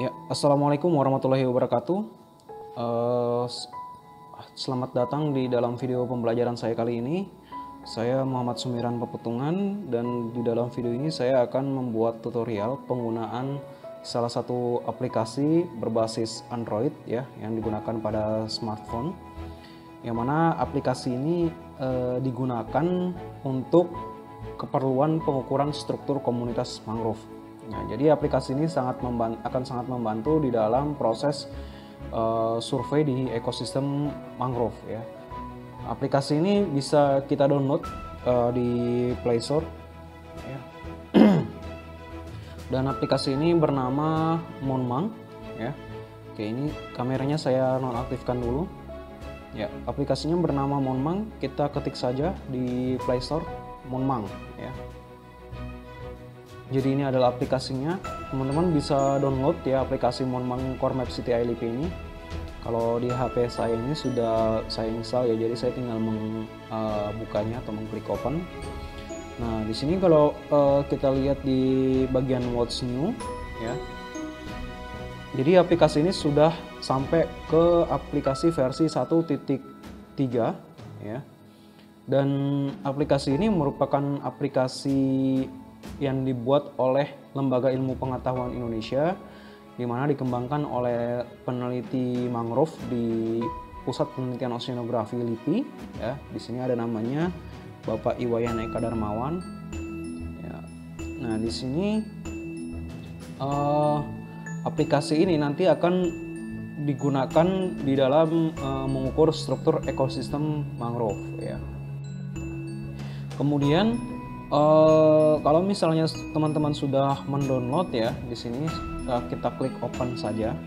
Ya, assalamualaikum warahmatullahi wabarakatuh. Uh, selamat datang di dalam video pembelajaran saya kali ini. Saya Muhammad Sumiran Pepetungan dan di dalam video ini saya akan membuat tutorial penggunaan salah satu aplikasi berbasis Android ya yang digunakan pada smartphone. Yang mana aplikasi ini uh, digunakan untuk keperluan pengukuran struktur komunitas mangrove Nah, jadi aplikasi ini sangat akan sangat membantu di dalam proses uh, survei di ekosistem mangrove ya. Aplikasi ini bisa kita download uh, di Play Store. Ya. Dan aplikasi ini bernama Monmang ya. Oke, ini kameranya saya nonaktifkan dulu. Ya, aplikasinya bernama Monmang. Kita ketik saja di Play Store Monmang ya. Jadi ini adalah aplikasinya. Teman-teman bisa download ya aplikasi Monmang Core Map City ILP ini. Kalau di HP saya ini sudah saya install ya, jadi saya tinggal membukanya eh, atau mengklik open. Nah, di sini kalau uh, kita lihat di bagian What's New ya. Jadi aplikasi ini sudah sampai ke aplikasi versi 1.3 ya. Dan aplikasi ini merupakan aplikasi yang dibuat oleh Lembaga Ilmu Pengetahuan Indonesia di mana dikembangkan oleh peneliti mangrove di Pusat Penelitian Oceanografi LIPI ya. Di sini ada namanya Bapak Iwayan Eka Darmawan. Ya. Nah, di sini uh, aplikasi ini nanti akan digunakan di dalam uh, mengukur struktur ekosistem mangrove ya. Kemudian Eh, kalau misalnya teman-teman sudah mendownload ya di sini uh, kita klik open saja.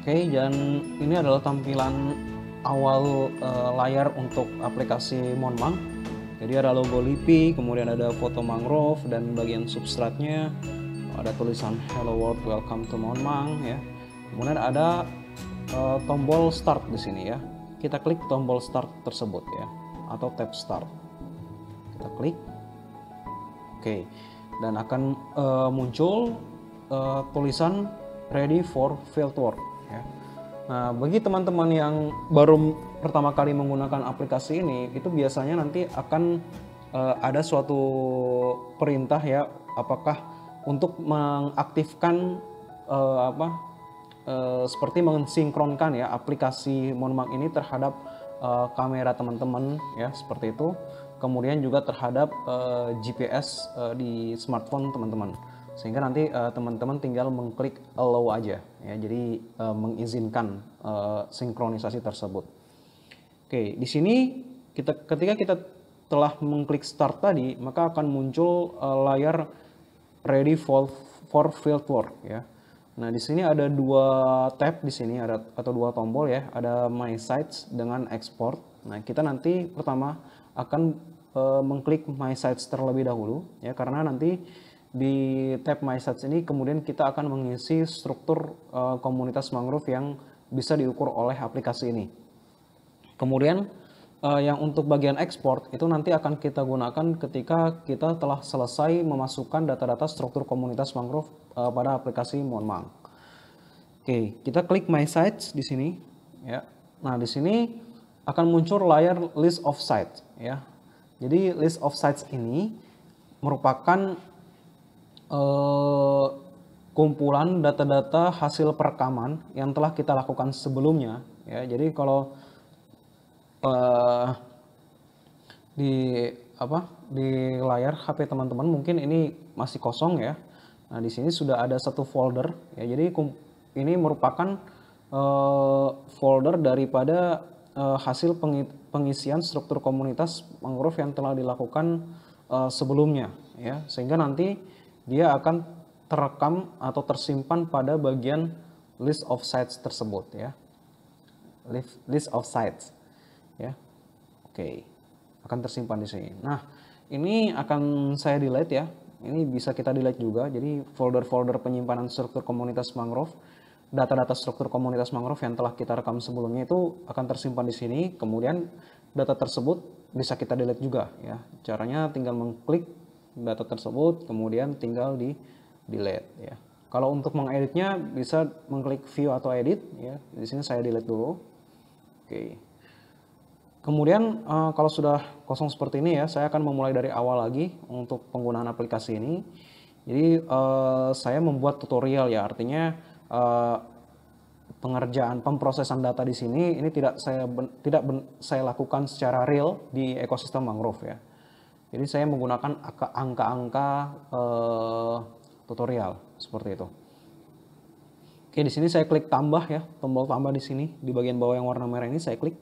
Oke, okay, dan ini adalah tampilan awal uh, layar untuk aplikasi Monmang. Jadi ada logo LIPI, kemudian ada foto mangrove dan bagian substratnya ada tulisan Hello World, Welcome to Monmang ya. Kemudian ada uh, tombol start di sini ya. Kita klik tombol start tersebut ya atau tab start kita klik oke okay. dan akan uh, muncul uh, tulisan ready for field ya nah bagi teman-teman yang baru pertama kali menggunakan aplikasi ini itu biasanya nanti akan uh, ada suatu perintah ya apakah untuk mengaktifkan uh, apa uh, seperti mensinkronkan ya aplikasi Monmak ini terhadap uh, kamera teman-teman ya seperti itu kemudian juga terhadap uh, eh, GPS uh, eh, di smartphone teman-teman sehingga nanti eh, teman-teman uh, tinggal mengklik allow aja ya jadi uh, mengizinkan uh, sinkronisasi tersebut oke di sini kita ketika kita telah mengklik start tadi maka akan muncul uh, layar ready for for field work ya nah di sini ada dua tab di sini ada atau dua tombol ya ada my sites dengan export nah kita nanti pertama akan e, mengklik My Sites terlebih dahulu ya karena nanti di tab My Sites ini kemudian kita akan mengisi struktur e, komunitas mangrove yang bisa diukur oleh aplikasi ini. Kemudian e, yang untuk bagian ekspor itu nanti akan kita gunakan ketika kita telah selesai memasukkan data-data struktur komunitas mangrove e, pada aplikasi Monmang. Oke, kita klik My Sites di sini ya. Nah, di sini akan muncul layar list of sites ya. Jadi list of sites ini merupakan eh, kumpulan data-data hasil perekaman yang telah kita lakukan sebelumnya ya. Jadi kalau eh, di apa di layar HP teman-teman mungkin ini masih kosong ya. Nah, di sini sudah ada satu folder ya. Jadi ini merupakan uh, folder daripada uh, hasil pengisian struktur komunitas mangrove yang telah dilakukan uh, sebelumnya ya sehingga nanti dia akan terekam atau tersimpan pada bagian list of sites tersebut ya list, list of sites ya oke okay. akan tersimpan di sini nah ini akan saya delete ya ini bisa kita delete juga jadi folder-folder penyimpanan struktur komunitas mangrove data-data struktur komunitas mangrove yang telah kita rekam sebelumnya itu akan tersimpan di sini. Kemudian data tersebut bisa kita delete juga ya. Caranya tinggal mengklik data tersebut, kemudian tinggal di delete ya. Kalau untuk mengeditnya bisa mengklik view atau edit ya. Di sini saya delete dulu. Oke. Kemudian eh, kalau sudah kosong seperti ini ya, saya akan memulai dari awal lagi untuk penggunaan aplikasi ini. Jadi eh, saya membuat tutorial ya, artinya uh, pengerjaan pemprosesan data di sini ini tidak saya ben, tidak ben, saya lakukan secara real di ekosistem mangrove ya. Jadi saya menggunakan angka-angka uh, tutorial seperti itu. Oke, di sini saya klik tambah ya, tombol tambah di sini di bagian bawah yang warna merah ini saya klik.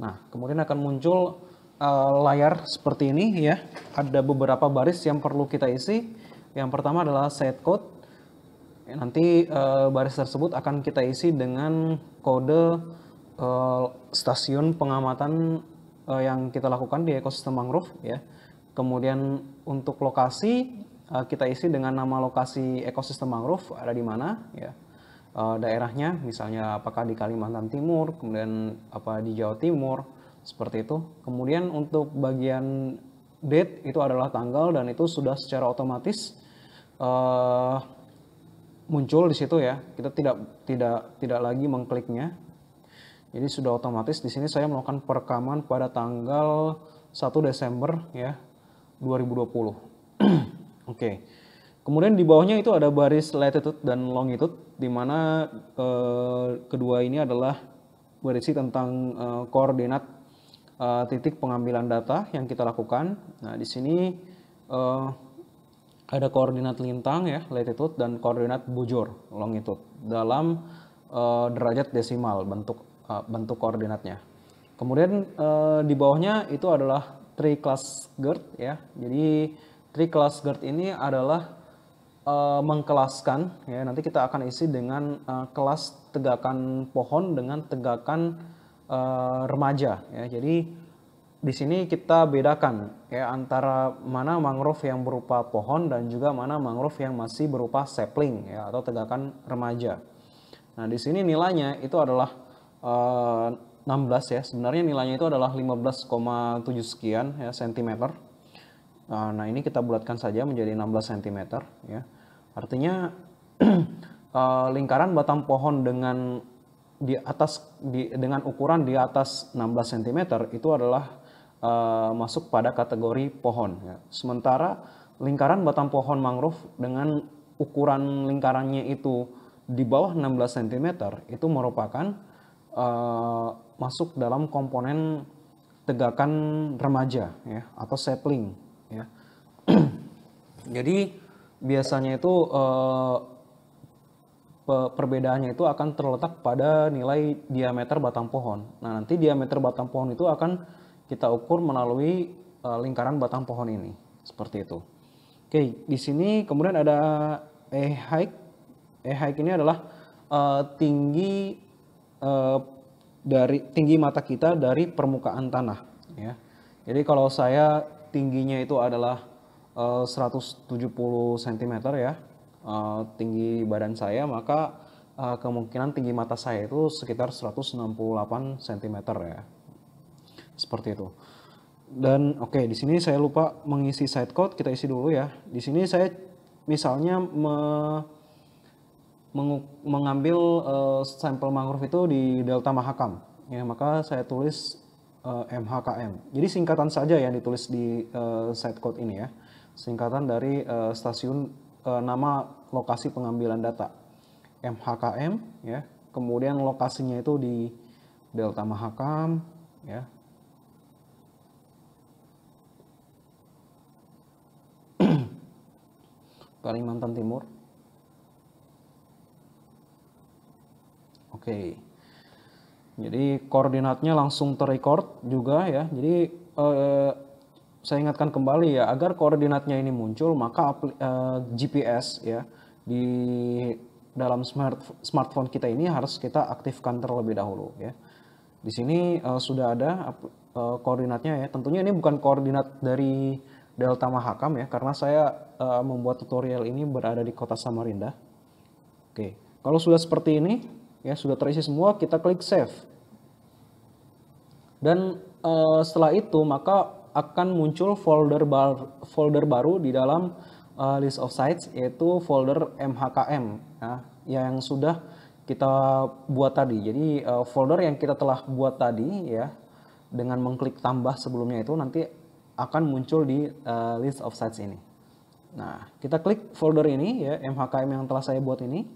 Nah, kemudian akan muncul uh, layar seperti ini ya. Ada beberapa baris yang perlu kita isi. Yang pertama adalah set code Nanti uh, baris tersebut akan kita isi dengan kode uh, stasiun pengamatan uh, yang kita lakukan di ekosistem mangrove ya. Kemudian untuk lokasi uh, kita isi dengan nama lokasi ekosistem mangrove ada di mana ya. Uh, daerahnya misalnya apakah di Kalimantan Timur, kemudian apa di Jawa Timur seperti itu. Kemudian untuk bagian date itu adalah tanggal dan itu sudah secara otomatis uh, muncul di situ ya. Kita tidak tidak tidak lagi mengkliknya. Jadi sudah otomatis di sini saya melakukan perekaman pada tanggal 1 Desember ya 2020. Oke. Okay. Kemudian di bawahnya itu ada baris latitude dan longitude di mana eh, kedua ini adalah berisi tentang eh, koordinat eh, titik pengambilan data yang kita lakukan. Nah, di sini eh, ada koordinat lintang ya latitude dan koordinat bujur longitude dalam uh, derajat desimal bentuk uh, bentuk koordinatnya. Kemudian uh, di bawahnya itu adalah three class GERD ya. Jadi three class GERD ini adalah uh, mengkelaskan ya nanti kita akan isi dengan uh, kelas tegakan pohon dengan tegakan uh, remaja ya. Jadi di sini kita bedakan ya antara mana mangrove yang berupa pohon dan juga mana mangrove yang masih berupa sapling ya atau tegakan remaja. Nah, di sini nilainya itu adalah uh, eh, 16 ya. Sebenarnya nilainya itu adalah 15,7 sekian ya sentimeter. Eh, nah, ini kita bulatkan saja menjadi 16 cm ya. Artinya uh, lingkaran batang pohon dengan di atas di, dengan ukuran di atas 16 cm itu adalah Eh, masuk pada kategori pohon. Ya. Sementara lingkaran batang pohon mangrove dengan ukuran lingkarannya itu di bawah 16 cm itu merupakan eh, masuk dalam komponen tegakan remaja ya atau sapling ya. Jadi biasanya itu eh, perbedaannya itu akan terletak pada nilai diameter batang pohon. Nah, nanti diameter batang pohon itu akan kita ukur melalui uh, lingkaran batang pohon ini seperti itu. Oke, di sini kemudian ada e height. E height ini adalah uh, tinggi uh, dari tinggi mata kita dari permukaan tanah ya. Jadi kalau saya tingginya itu adalah uh, 170 cm ya. Uh, tinggi badan saya maka uh, kemungkinan tinggi mata saya itu sekitar 168 cm ya. Seperti itu. Dan oke, okay, di sini saya lupa mengisi side code, kita isi dulu ya. Di sini saya misalnya me, mengambil uh, sampel mangrove itu di Delta Mahakam. Ya, maka saya tulis uh, eh, MHKM. Jadi singkatan saja yang ditulis di uh, side code ini ya. Singkatan dari uh, stasiun uh, nama lokasi pengambilan data. MHKM ya. Kemudian lokasinya itu di Delta Mahakam ya. Kalimantan Timur. Oke. Jadi koordinatnya langsung terrecord juga ya. Jadi eh, saya ingatkan kembali ya agar koordinatnya ini muncul maka eh, GPS ya di dalam smart smartphone kita ini harus kita aktifkan terlebih dahulu ya. Di sini eh, sudah ada eh, koordinatnya ya. Tentunya ini bukan koordinat dari Delta Mahakam ya, karena saya uh, membuat tutorial ini berada di kota Samarinda. Oke, kalau sudah seperti ini, ya sudah terisi semua, kita klik save. Dan uh, setelah itu maka akan muncul folder bar, folder baru di dalam uh, list of sites yaitu folder MHKM ya, nah, yang sudah kita buat tadi. Jadi uh, folder yang kita telah buat tadi ya dengan mengklik tambah sebelumnya itu nanti akan muncul di uh, list of sites ini. Nah, kita klik folder ini ya, MHKM yang telah saya buat ini.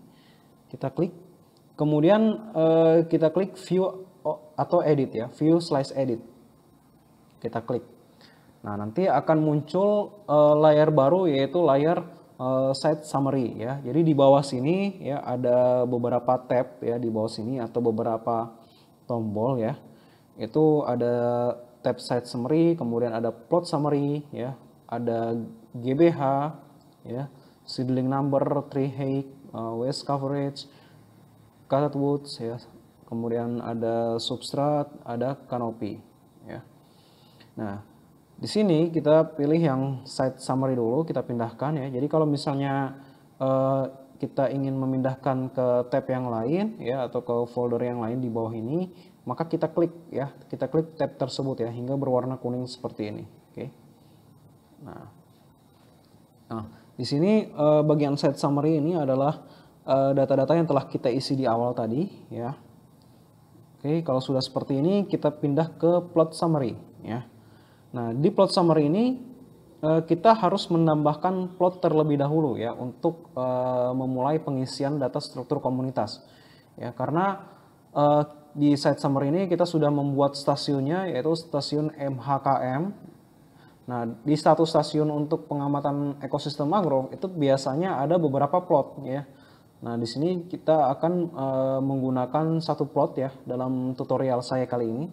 Kita klik. Kemudian uh, kita klik view atau edit ya, view slice edit. Kita klik. Nah, nanti akan muncul uh, layar baru yaitu layar uh, site summary ya. Jadi di bawah sini ya ada beberapa tab ya di bawah sini atau beberapa tombol ya. Itu ada tab site summary, kemudian ada plot summary, ya, ada GBH, ya, seedling number, tree height, uh, waste coverage, cutted woods, ya, kemudian ada substrat, ada canopy, ya. Nah, di sini kita pilih yang site summary dulu, kita pindahkan ya. Jadi kalau misalnya uh, kita ingin memindahkan ke tab yang lain ya atau ke folder yang lain di bawah ini, maka kita klik ya, kita klik tab tersebut ya hingga berwarna kuning seperti ini. Oke. Okay. Nah. Nah, di sini eh, bagian set summary ini adalah eh, data-data eh, yang telah kita isi di awal tadi ya. Oke, okay, kalau sudah seperti ini kita pindah ke plot summary ya. Nah, di plot summary ini eh, kita harus menambahkan plot terlebih dahulu ya untuk eh, memulai pengisian data struktur komunitas. Ya, karena di site summer ini kita sudah membuat stasiunnya yaitu stasiun MHKM. Nah, di satu stasiun untuk pengamatan ekosistem mangrove itu biasanya ada beberapa plot ya. Nah, di sini kita akan e, menggunakan satu plot ya dalam tutorial saya kali ini.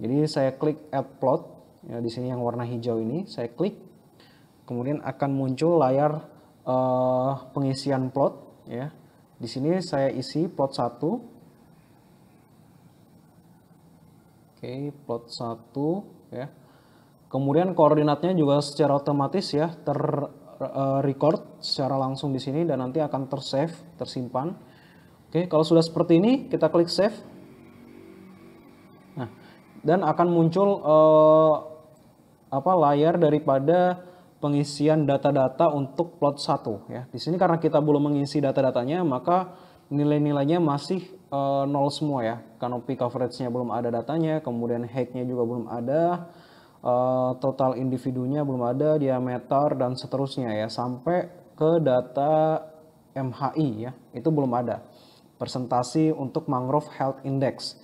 Jadi saya klik add plot ya di sini yang warna hijau ini saya klik. Kemudian akan muncul layar e, pengisian plot ya. Di sini saya isi plot 1 Oke, plot 1 ya. Kemudian koordinatnya juga secara otomatis ya ter eh, record secara langsung di sini dan nanti akan tersave, tersimpan. Oke, kalau sudah seperti ini kita klik save. Nah, dan akan muncul uh, apa layar daripada pengisian data-data untuk plot 1 ya. Di sini karena kita belum mengisi data-datanya, maka nilai-nilainya masih uh, nol semua ya. Kanopi nya belum ada datanya, kemudian height-nya juga belum ada, uh, total individunya belum ada, diameter dan seterusnya ya. Sampai ke data MHI ya, itu belum ada. Presentasi untuk Mangrove Health Index.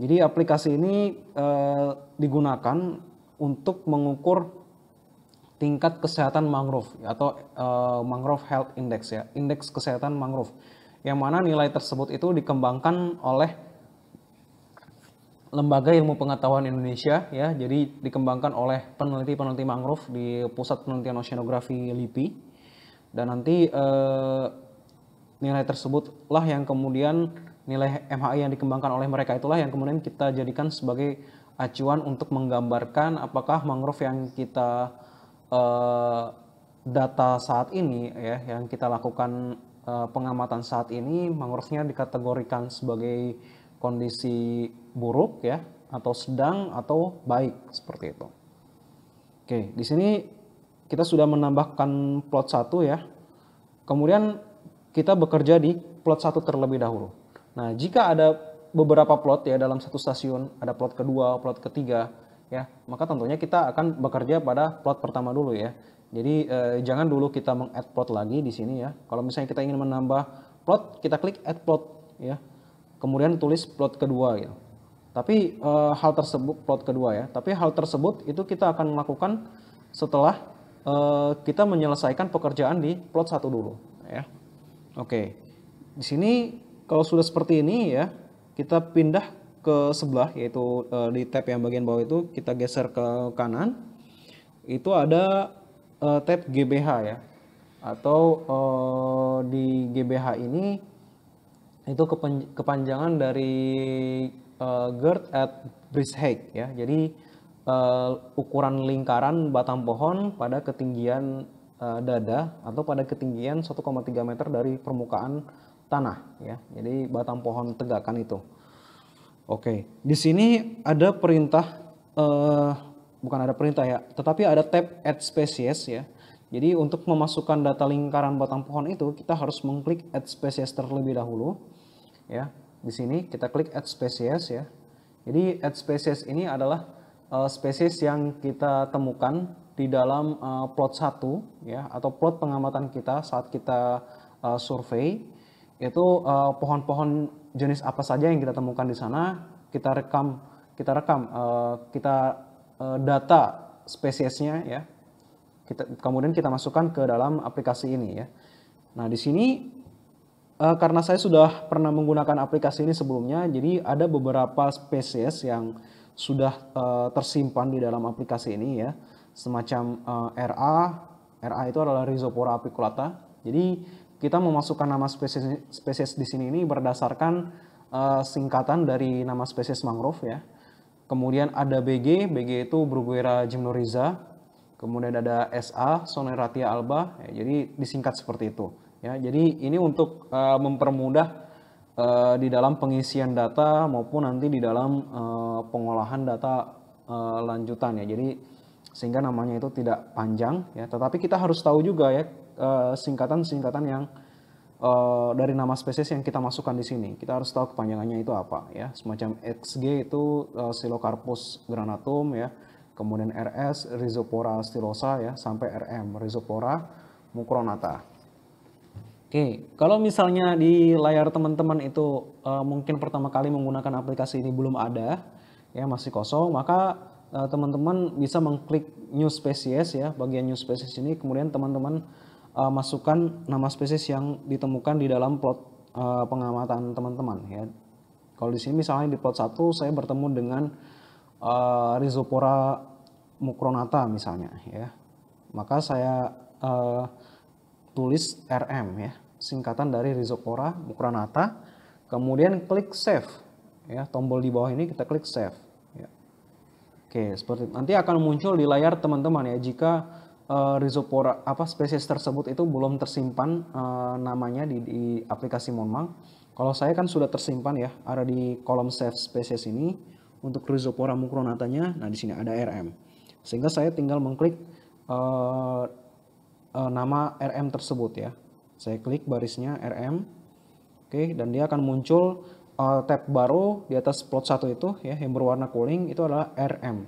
Jadi aplikasi ini uh, digunakan untuk mengukur tingkat kesehatan mangrove atau uh, mangrove health index ya, indeks kesehatan mangrove yang mana nilai tersebut itu dikembangkan oleh Lembaga Ilmu Pengetahuan Indonesia ya, jadi dikembangkan oleh peneliti-peneliti mangrove di Pusat Penelitian Oceanografi LIPI dan nanti eh, nilai tersebutlah yang kemudian nilai MHI yang dikembangkan oleh mereka itulah yang kemudian kita jadikan sebagai acuan untuk menggambarkan apakah mangrove yang kita eh, data saat ini ya yang kita lakukan Eh, pengamatan saat ini mangrovenya dikategorikan sebagai kondisi buruk ya atau sedang atau baik seperti itu. Oke, di sini kita sudah menambahkan plot 1 ya. Kemudian kita bekerja di plot 1 terlebih dahulu. Nah, jika ada beberapa plot ya dalam satu stasiun, ada plot kedua, plot ketiga ya, maka tentunya kita akan bekerja pada plot pertama dulu ya. Jadi eh, jangan dulu kita meng-add plot lagi di sini ya. Kalau misalnya kita ingin menambah plot, kita klik add plot ya. Kemudian tulis plot kedua ya. Tapi eh, hal tersebut plot kedua ya. Tapi hal tersebut itu kita akan melakukan setelah eh, kita menyelesaikan pekerjaan di plot satu dulu ya. Oke. Di sini kalau sudah seperti ini ya, kita pindah ke sebelah yaitu eh, di tab yang bagian bawah itu kita geser ke kanan. Itu ada uh, tab GBH ya atau uh, di GBH ini itu kepanjangan dari uh, girth at height ya jadi uh, ukuran lingkaran batang pohon pada ketinggian uh, dada atau pada ketinggian 1,3 meter dari permukaan tanah ya jadi batang pohon tegakan itu oke di sini ada perintah uh, bukan ada perintah ya, tetapi ada tab add species ya. Jadi untuk memasukkan data lingkaran batang pohon itu kita harus mengklik add species terlebih dahulu ya. Di sini kita klik add species ya. Jadi add species ini adalah uh, eh, spesies yang kita temukan di dalam uh, plot 1 ya atau plot pengamatan kita saat kita uh, survei itu pohon pohon-pohon jenis apa saja yang kita temukan di sana kita rekam kita rekam uh, kita Eh, data spesiesnya ya. Kita, kemudian kita masukkan ke dalam aplikasi ini ya. Nah di sini eh, karena saya sudah pernah menggunakan aplikasi ini sebelumnya, jadi ada beberapa spesies yang sudah eh, tersimpan di dalam aplikasi ini ya. Semacam RA, RA itu adalah Rhizopora apiculata. Jadi kita memasukkan nama spesies spesies di sini ini berdasarkan singkatan dari nama spesies mangrove ya. Kemudian ada BG, BG itu Bruguera Gymnoriza. Kemudian ada SA, Soneratia Alba. Ya, jadi disingkat seperti itu. Ya, jadi ini untuk uh, mempermudah uh, di dalam pengisian data maupun nanti di dalam uh, pengolahan data uh, lanjutan ya. Jadi sehingga namanya itu tidak panjang ya. Tetapi kita harus tahu juga ya singkatan-singkatan uh, singkatan -singkatan yang Eh, dari nama spesies yang kita masukkan di sini. Kita harus tahu kepanjangannya itu apa ya. Semacam XG itu eh, Silocarpus granatum ya. Kemudian RS Rhizopora stylosa ya sampai RM Rhizopora mucronata. Oke, kalau misalnya di layar teman-teman itu uh, mungkin pertama kali menggunakan aplikasi ini belum ada, ya masih kosong, maka teman-teman uh, teman -teman bisa mengklik new species ya, bagian new species ini kemudian teman-teman uh, masukkan nama spesies yang ditemukan di dalam plot uh, pengamatan teman-teman ya. Kalau di sini misalnya di plot 1 saya bertemu dengan uh, eh, Rhizopora mukronata misalnya ya. Maka saya uh, tulis RM ya, singkatan dari Rhizopora mucronata Kemudian klik save ya, tombol di bawah ini kita klik save. Ya. Oke, seperti itu. nanti akan muncul di layar teman-teman ya jika uh, rhizopora apa spesies tersebut itu belum tersimpan uh, namanya di, di aplikasi Monmang. Kalau saya kan sudah tersimpan ya, ada di kolom save spesies ini untuk rhizopora mukronatanya. Nah, di sini ada RM. Sehingga saya tinggal mengklik uh, uh, nama RM tersebut ya. Saya klik barisnya RM. Oke, dan dia akan muncul uh, tab baru di atas plot satu itu ya yang berwarna kuning itu adalah RM.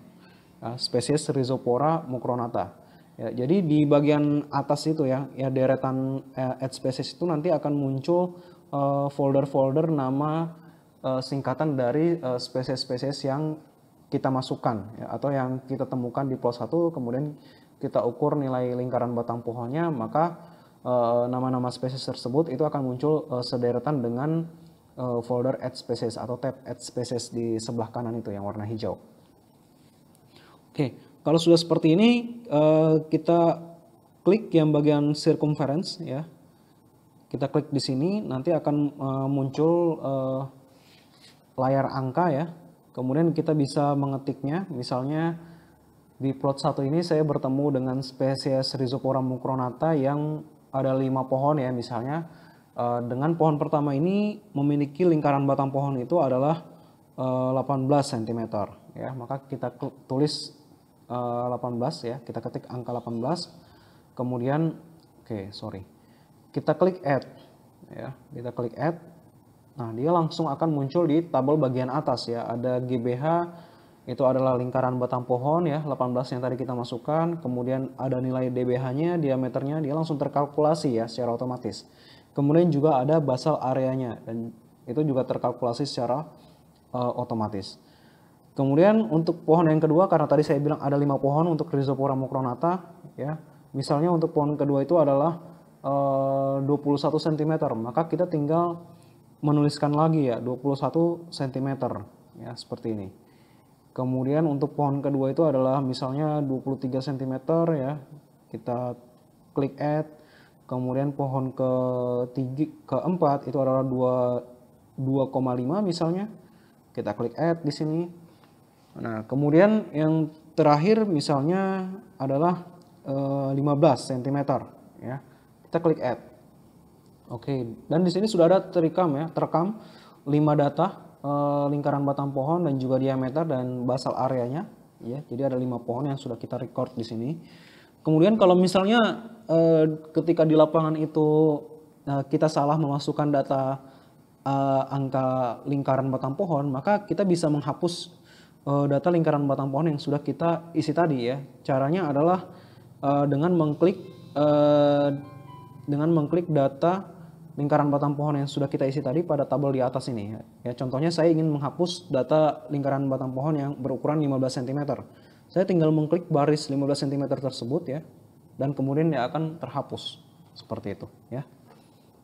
Uh, nah, spesies Rhizopora mukronata. Ya, jadi di bagian atas itu ya, ya deretan eh, add spaces itu nanti akan muncul eh, folder-folder eh, nama eh, singkatan dari eh, spesies-spesies yang kita masukkan ya, atau yang kita temukan di plot 1 kemudian kita ukur nilai lingkaran batang pohonnya maka eh, nama-nama spesies tersebut itu akan muncul sederetan dengan folder add species atau tab add species di sebelah kanan itu yang warna hijau. Oke, kalau sudah seperti ini, eh, kita klik yang bagian circumference ya. Kita klik di sini, nanti akan eh, muncul eh, layar angka ya. Kemudian kita bisa mengetiknya, misalnya di plot satu ini saya bertemu dengan spesies Rhizophora mucronata yang ada lima pohon ya misalnya. Dengan pohon pertama ini memiliki lingkaran batang pohon itu adalah 18 cm ya. Maka kita tulis 18 eh, ya, kita ketik angka 18, kemudian, oke okay, sorry, kita klik add, ya, kita klik add, nah dia langsung akan muncul di tabel bagian atas ya, ada GBH, itu adalah lingkaran batang pohon ya, 18 yang tadi kita masukkan, kemudian ada nilai DBH-nya, diameternya, dia langsung terkalkulasi ya secara otomatis. Kemudian juga ada basal areanya, dan itu juga terkalkulasi secara uh, otomatis. Kemudian untuk pohon yang kedua karena tadi saya bilang ada lima pohon untuk Rhizophora mucronata, ya. Misalnya untuk pohon kedua itu adalah e, 21 cm, maka kita tinggal menuliskan lagi ya 21 cm ya seperti ini. Kemudian untuk pohon kedua itu adalah misalnya 23 cm ya. Kita klik add. Kemudian pohon ke tiga, keempat itu adalah 2,5 misalnya. Kita klik add di sini Nah, kemudian yang terakhir misalnya adalah e, 15 cm ya. Kita klik add. Oke, dan di sini sudah ada terekam ya, terekam 5 data e, lingkaran batang pohon dan juga diameter dan basal areanya ya. Jadi ada 5 pohon yang sudah kita record di sini. Kemudian kalau misalnya e, ketika di lapangan itu eh, kita salah memasukkan data angka lingkaran batang pohon, maka kita bisa menghapus Eh, data lingkaran batang pohon yang sudah kita isi tadi ya. Caranya adalah uh, dengan mengklik uh, dengan mengklik data lingkaran batang pohon yang sudah kita isi tadi pada tabel di atas ini. Ya, ya contohnya saya ingin menghapus data lingkaran batang pohon yang berukuran 15 cm. Saya tinggal mengklik baris 15 cm tersebut ya dan kemudian dia akan terhapus seperti itu ya.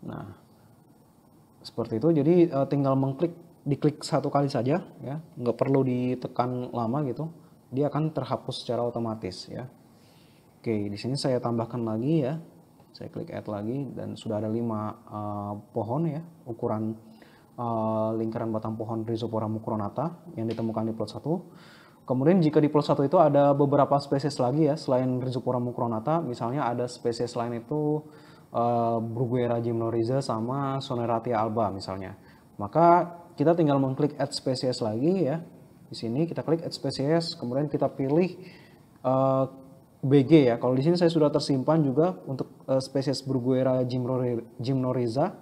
Nah, seperti itu jadi tinggal mengklik diklik satu kali saja ya nggak perlu ditekan lama gitu dia akan terhapus secara otomatis ya oke di sini saya tambahkan lagi ya saya klik add lagi dan sudah ada lima uh, pohon ya ukuran uh, lingkaran batang pohon rhizophora mucronata yang ditemukan di plot 1 kemudian jika di plot 1 itu ada beberapa spesies lagi ya selain rhizophora mucronata misalnya ada spesies lain itu uh, Bruguera gymnoriza sama Soneratia alba misalnya maka kita tinggal mengklik add species lagi ya. Di sini kita klik add species kemudian kita pilih uh, eh, BG ya. Kalau di sini saya sudah tersimpan juga untuk uh, spesies Bruguera gymnoriza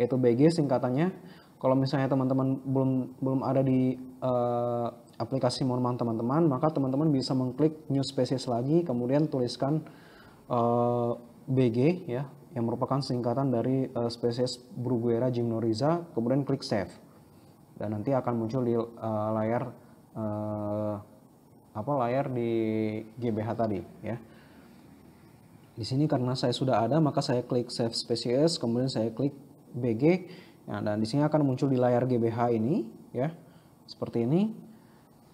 yaitu BG singkatannya. Kalau misalnya teman-teman belum belum ada di uh, aplikasi Mormon teman-teman, maka teman-teman bisa mengklik new species lagi kemudian tuliskan uh, BG ya yang merupakan singkatan dari uh, spesies Bruguera gymnoriza kemudian klik save dan nanti akan muncul di uh, layar uh, apa layar di GBH tadi ya. Di sini karena saya sudah ada maka saya klik save species kemudian saya klik BG nah, dan di sini akan muncul di layar GBH ini ya seperti ini.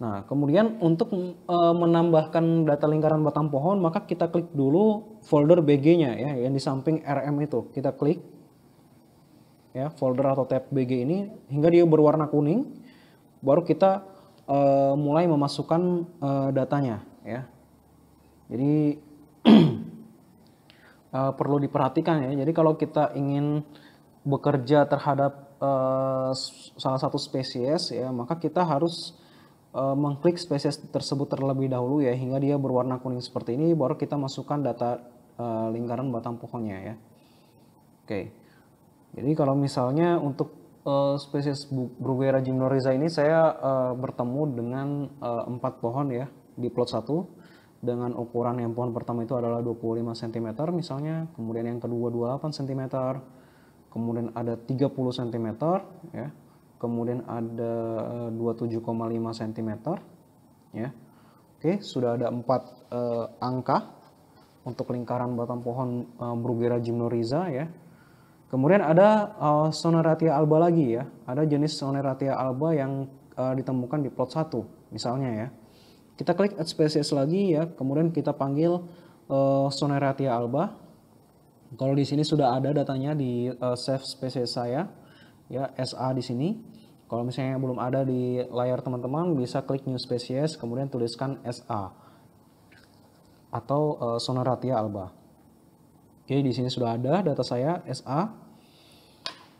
Nah, kemudian untuk uh, menambahkan data lingkaran batang pohon, maka kita klik dulu folder BG-nya ya, yang di samping RM itu. Kita klik ya folder atau tab BG ini hingga dia berwarna kuning baru kita uh, mulai memasukkan uh, datanya ya jadi uh, perlu diperhatikan ya jadi kalau kita ingin bekerja terhadap uh, salah satu spesies ya maka kita harus uh, mengklik spesies tersebut terlebih dahulu ya hingga dia berwarna kuning seperti ini baru kita masukkan data uh, lingkaran batang pohonnya ya oke okay. Jadi kalau misalnya untuk uh, spesies Bruguera gymnoriza ini saya uh, bertemu dengan eh, empat uh, pohon ya di plot 1 dengan ukuran yang pohon pertama itu adalah 25 cm misalnya, kemudian yang kedua 28 cm, kemudian ada 30 cm ya. Kemudian ada 27,5 cm ya. Oke, sudah ada empat uh, angka untuk lingkaran batang pohon uh, Bruguera gymnoriza ya Kemudian ada uh, eh, Soneratia alba lagi ya. Ada jenis Soneratia alba yang uh, ditemukan di plot 1 misalnya ya. Kita klik add species lagi ya, kemudian kita panggil uh, eh, Soneratia alba. Kalau di sini sudah ada datanya di uh, save species saya ya SA di sini. Kalau misalnya belum ada di layar teman-teman bisa klik new species kemudian tuliskan SA atau uh, Soneratia alba. Oke, di sini sudah ada data saya SA.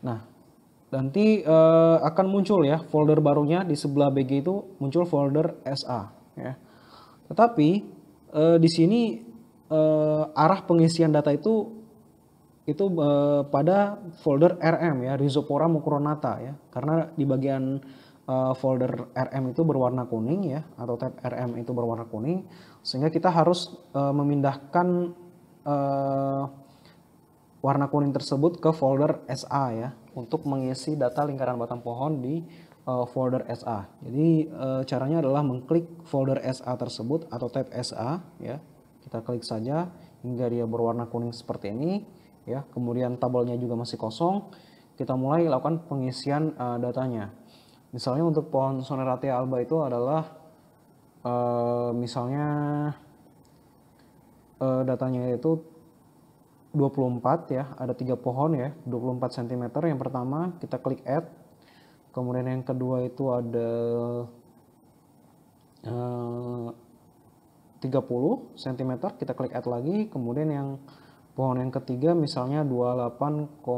Nah, nanti eh, akan muncul ya folder barunya di sebelah BG itu muncul folder SA. Ya. Tetapi eh, di sini eh, arah pengisian data itu itu pada folder RM ya Rhizopora mucronata ya karena di bagian uh, folder RM itu berwarna kuning ya atau tab RM itu berwarna kuning sehingga kita harus uh, memindahkan uh, warna kuning tersebut ke folder SA ya untuk mengisi data lingkaran batang pohon di uh, folder SA. Jadi uh, caranya adalah mengklik folder SA tersebut atau tab SA ya. Kita klik saja hingga dia berwarna kuning seperti ini ya. Kemudian tabelnya juga masih kosong. Kita mulai lakukan pengisian uh, datanya. Misalnya untuk pohon Soneratia alba itu adalah uh, misalnya uh, datanya itu 24 ya, ada tiga pohon ya, 24 cm. Yang pertama kita klik add, kemudian yang kedua itu ada uh, 30 cm, kita klik add lagi, kemudian yang pohon yang ketiga misalnya 28, oke,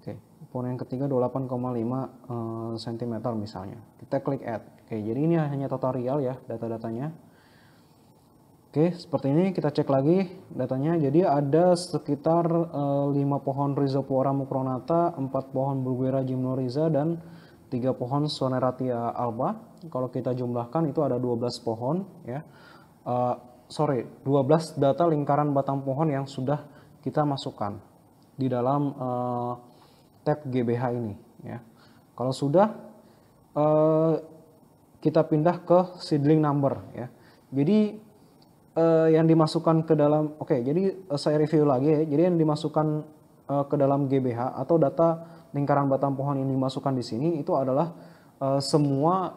okay, pohon yang ketiga 28,5 uh, cm misalnya. Kita klik add. Oke, okay, jadi ini hanya tutorial ya data-datanya. Oke, seperti ini kita cek lagi datanya. Jadi ada sekitar e, eh, 5 pohon Rhizopora mucronata, 4 pohon Bulguera gymnoriza, dan 3 pohon Soneratia alba. Kalau kita jumlahkan itu ada 12 pohon ya. E, sorry, 12 data lingkaran batang pohon yang sudah kita masukkan di dalam e, tab GBH ini ya. Kalau sudah e, kita pindah ke seedling number ya. Jadi uh, yang dimasukkan ke dalam oke okay, jadi uh, saya review lagi ya jadi yang dimasukkan uh, ke dalam GBH atau data lingkaran batang pohon ini dimasukkan di sini itu adalah uh, semua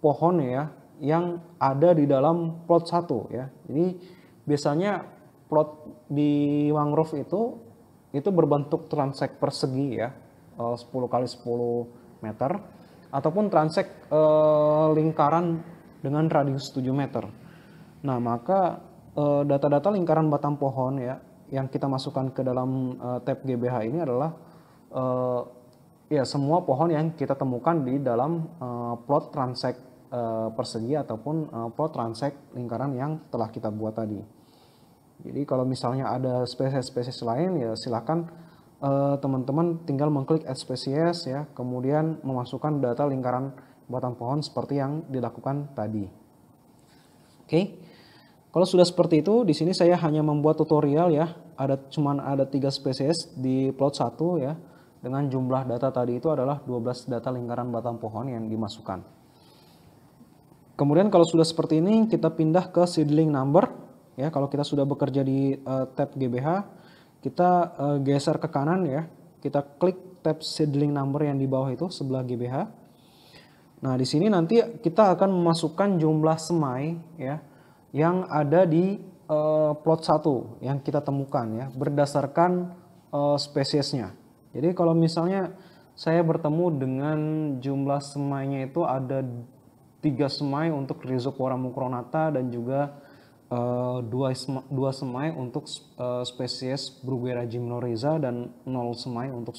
pohon ya yang ada di dalam plot 1 ya jadi biasanya plot di mangrove itu itu berbentuk transek persegi ya 10 kali 10 meter ataupun transek eh, lingkaran dengan radius 7 meter Nah, maka eh, data-data uh, lingkaran batang pohon ya yang kita masukkan ke dalam uh, tab GBH ini adalah uh, ya semua pohon yang kita temukan di dalam plot transek persegi ataupun plot transek lingkaran yang telah kita buat tadi. Jadi kalau misalnya ada spesies-spesies lain ya silakan teman-teman tinggal mengklik add species ya, kemudian memasukkan data lingkaran batang pohon seperti yang dilakukan tadi. Oke. Okay. Kalau sudah seperti itu, di sini saya hanya membuat tutorial ya. Ada cuman ada tiga spesies di plot 1 ya. Dengan jumlah data tadi itu adalah 12 data lingkaran batang pohon yang dimasukkan. Kemudian kalau sudah seperti ini, kita pindah ke seedling number ya. Kalau kita sudah bekerja di uh, tab GBH, kita uh, geser ke kanan ya. Kita klik tab seedling number yang di bawah itu sebelah GBH. Nah, di sini nanti kita akan memasukkan jumlah semai ya yang ada di uh, plot 1 yang kita temukan ya berdasarkan uh, spesiesnya. Jadi kalau misalnya saya bertemu dengan jumlah semainya itu ada tiga semai untuk Rhizopora mucronata dan juga eh, dua semai, dua semai untuk uh, spesies Bruguera gymnoriza dan nol semai untuk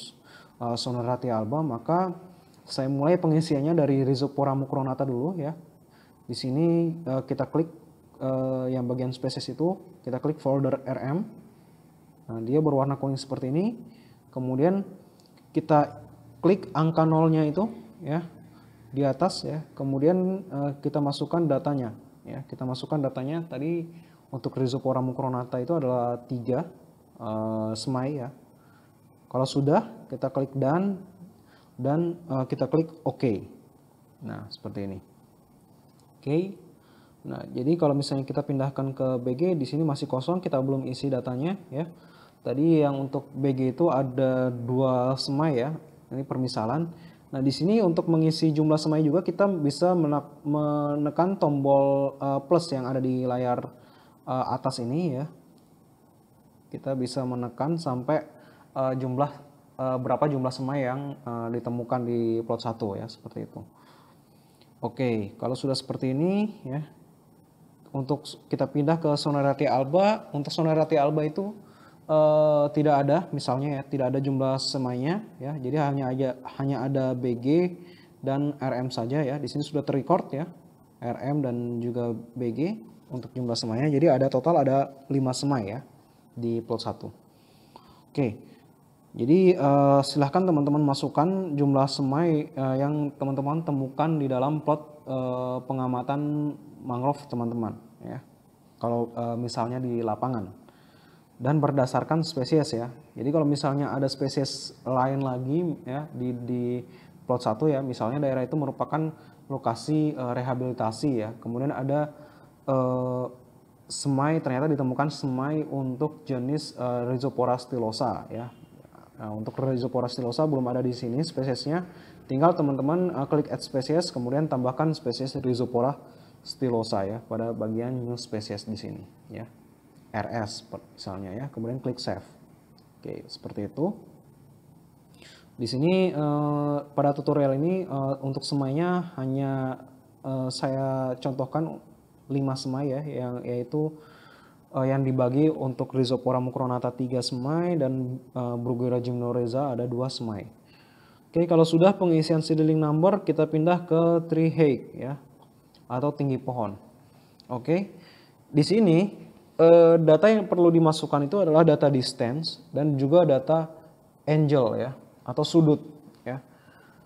uh, Sonorati alba maka saya mulai pengisiannya dari Rhizopora mucronata dulu ya. Di sini uh, kita klik uh, yang bagian spesies itu kita klik folder RM nah, dia berwarna kuning seperti ini kemudian kita klik angka nolnya itu ya di atas ya kemudian uh, kita masukkan datanya ya kita masukkan datanya tadi untuk Rhizopora mucronata itu adalah tiga uh, semai ya kalau sudah kita klik dan dan uh, kita klik OK nah seperti ini oke okay. Nah, jadi kalau misalnya kita pindahkan ke BG, di sini masih kosong, kita belum isi datanya ya. Tadi yang untuk BG itu ada dua semai ya, ini permisalan. Nah, di sini untuk mengisi jumlah semai juga kita bisa menekan tombol uh, plus yang ada di layar uh, atas ini ya. Kita bisa menekan sampai uh, jumlah uh, berapa jumlah semai yang uh, ditemukan di plot 1 ya, seperti itu. Oke, kalau sudah seperti ini ya, untuk kita pindah ke Sonerati Alba, untuk Sonerati Alba itu uh, tidak ada misalnya ya, tidak ada jumlah semainya ya. Jadi hanya aja hanya ada BG dan RM saja ya. Di sini sudah terrecord ya. RM dan juga BG untuk jumlah semainya. Jadi ada total ada 5 semai ya di plot 1. Oke. Jadi uh, silahkan teman-teman masukkan jumlah semai uh, yang teman-teman temukan di dalam plot uh, pengamatan mangrove teman-teman ya. Kalau e, misalnya di lapangan dan berdasarkan spesies ya. Jadi kalau misalnya ada spesies lain lagi ya di di plot satu ya, misalnya daerah itu merupakan lokasi e, rehabilitasi ya. Kemudian ada e, semai ternyata ditemukan semai untuk jenis e, Rhizopora stylosa ya. Nah, untuk Rhizopora stylosa belum ada di sini spesiesnya. Tinggal teman-teman klik add spesies, kemudian tambahkan spesies Rhizopora stilosa ya pada bagian new species di sini ya RS misalnya ya kemudian klik save oke seperti itu di sini eh, pada tutorial ini eh, untuk semainya hanya eh, saya contohkan 5 semai ya yang yaitu eh, yang dibagi untuk Rhizopora mucronata 3 semai dan eh, Bruguera gymnoreza ada 2 semai. Oke, kalau sudah pengisian seedling number kita pindah ke tree hake ya atau tinggi pohon. Oke. Okay? Di sini eh, data yang perlu dimasukkan itu adalah data distance dan juga data angle ya atau sudut ya.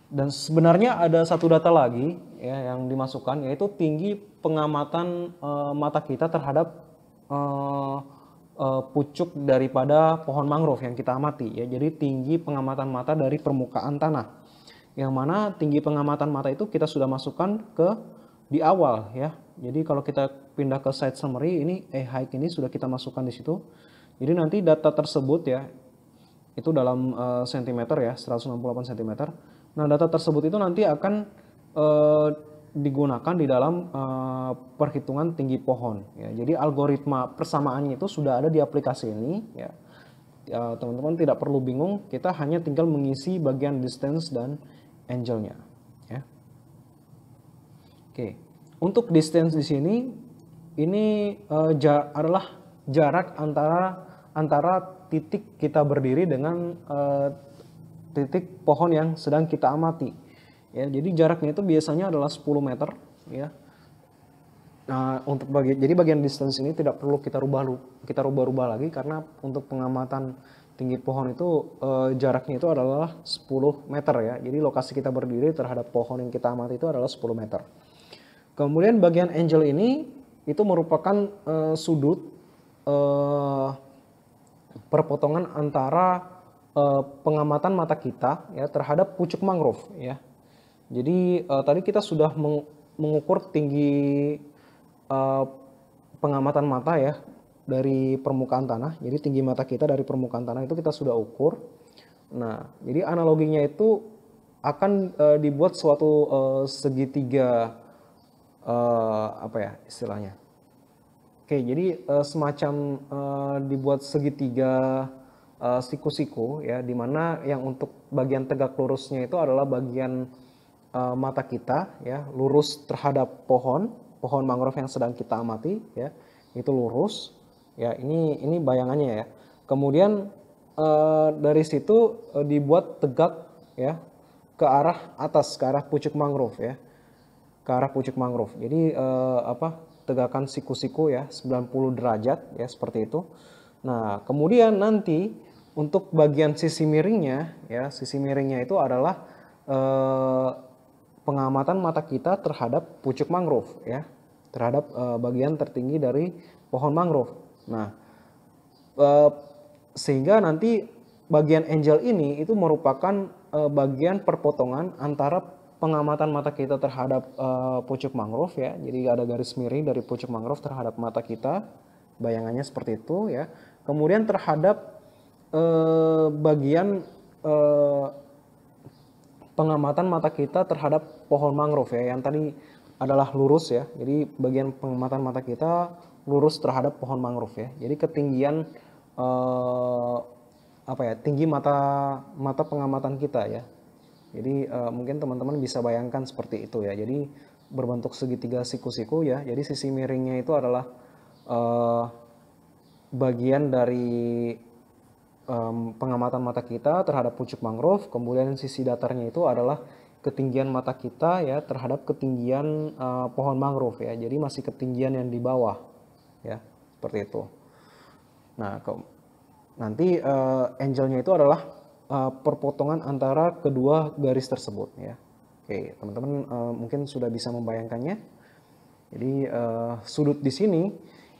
Dan sebenarnya ada satu data lagi ya yang dimasukkan yaitu tinggi pengamatan uh, mata kita terhadap uh, uh, pucuk daripada pohon mangrove yang kita amati ya. Jadi tinggi pengamatan mata dari permukaan tanah. Yang mana tinggi pengamatan mata itu kita sudah masukkan ke di awal ya. Jadi kalau kita pindah ke site summary ini eh hike ini sudah kita masukkan di situ. Jadi nanti data tersebut ya itu dalam uh, ya 168 cm. Nah, data tersebut itu nanti akan uh, digunakan di dalam uh, perhitungan tinggi pohon ya. Jadi algoritma persamaannya itu sudah ada di aplikasi ini ya. ya teman-teman uh, tidak perlu bingung, kita hanya tinggal mengisi bagian distance dan angle-nya. Oke. Untuk distance di sini ini uh, ja adalah jarak antara antara titik kita berdiri dengan uh, titik pohon yang sedang kita amati. Ya, jadi jaraknya itu biasanya adalah 10 meter ya. Nah, untuk bagi, jadi bagian distance ini tidak perlu kita rubah kita rubah-rubah lagi karena untuk pengamatan tinggi pohon itu uh, jaraknya itu adalah 10 meter ya. Jadi lokasi kita berdiri terhadap pohon yang kita amati itu adalah 10 meter. Kemudian bagian angel ini itu merupakan uh, sudut uh, perpotongan antara uh, pengamatan mata kita ya terhadap pucuk mangrove ya. Jadi uh, tadi kita sudah meng mengukur tinggi uh, pengamatan mata ya dari permukaan tanah. Jadi tinggi mata kita dari permukaan tanah itu kita sudah ukur. Nah, jadi analoginya itu akan uh, dibuat suatu uh, segitiga uh, apa ya istilahnya? Oke, jadi uh, semacam uh, dibuat segitiga siku-siku ya, dimana yang untuk bagian tegak lurusnya itu adalah bagian uh, mata kita ya, lurus terhadap pohon, pohon mangrove yang sedang kita amati ya, itu lurus. Ya, ini ini bayangannya ya. Kemudian uh, dari situ uh, dibuat tegak ya ke arah atas, ke arah pucuk mangrove ya ke arah pucuk mangrove. Jadi eh, apa tegakan siku-siku ya 90 derajat ya seperti itu. Nah, kemudian nanti untuk bagian sisi miringnya ya, sisi miringnya itu adalah eh, pengamatan mata kita terhadap pucuk mangrove ya, terhadap eh, bagian tertinggi dari pohon mangrove. Nah, eh, sehingga nanti bagian angel ini itu merupakan eh, bagian perpotongan antara pengamatan mata kita terhadap uh, pucuk mangrove ya. Jadi ada garis miring dari pucuk mangrove terhadap mata kita. Bayangannya seperti itu ya. Kemudian terhadap uh, bagian uh, pengamatan mata kita terhadap pohon mangrove ya yang tadi adalah lurus ya. Jadi bagian pengamatan mata kita lurus terhadap pohon mangrove ya. Jadi ketinggian uh, apa ya? tinggi mata mata pengamatan kita ya. Jadi uh, mungkin teman-teman bisa bayangkan seperti itu ya. Jadi berbentuk segitiga siku-siku ya. Jadi sisi miringnya itu adalah uh, bagian dari um, pengamatan mata kita terhadap pucuk mangrove. Kemudian sisi datarnya itu adalah ketinggian mata kita ya terhadap ketinggian uh, pohon mangrove ya. Jadi masih ketinggian yang di bawah ya seperti itu. Nah ke, nanti uh, angelnya itu adalah Eh, perpotongan antara kedua garis tersebut ya. Oke, teman-teman uh, mungkin sudah bisa membayangkannya. Jadi uh, sudut di sini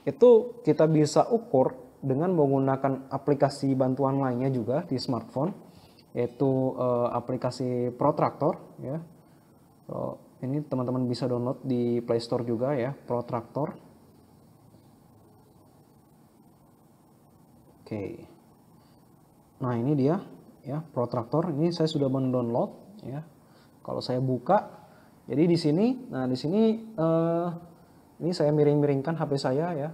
itu kita bisa ukur dengan menggunakan aplikasi bantuan lainnya juga di smartphone yaitu uh, aplikasi Protractor ya. So, ini teman-teman bisa download di Play Store juga ya, Protractor. Oke. Nah, ini dia ya protraktor ini saya sudah mendownload ya kalau saya buka jadi di sini nah di sini eh, ini saya miring-miringkan HP saya ya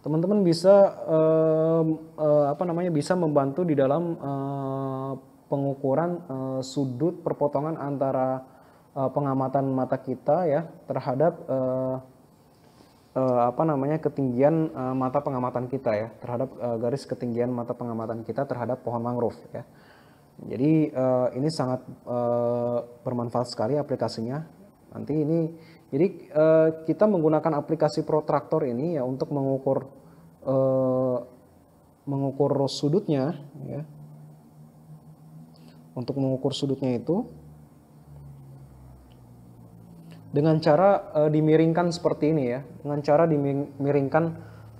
teman-teman bisa eh, eh, apa namanya bisa membantu di dalam eh, pengukuran eh, sudut perpotongan antara eh, pengamatan mata kita ya terhadap eh, eh apa namanya ketinggian eh, mata pengamatan kita ya terhadap eh, garis ketinggian mata pengamatan kita terhadap pohon mangrove ya jadi uh, ini sangat uh, bermanfaat sekali aplikasinya. Nanti ini jadi uh, kita menggunakan aplikasi protraktor ini ya untuk mengukur uh, mengukur sudutnya ya. Untuk mengukur sudutnya itu dengan cara uh, dimiringkan seperti ini ya. Dengan cara dimiringkan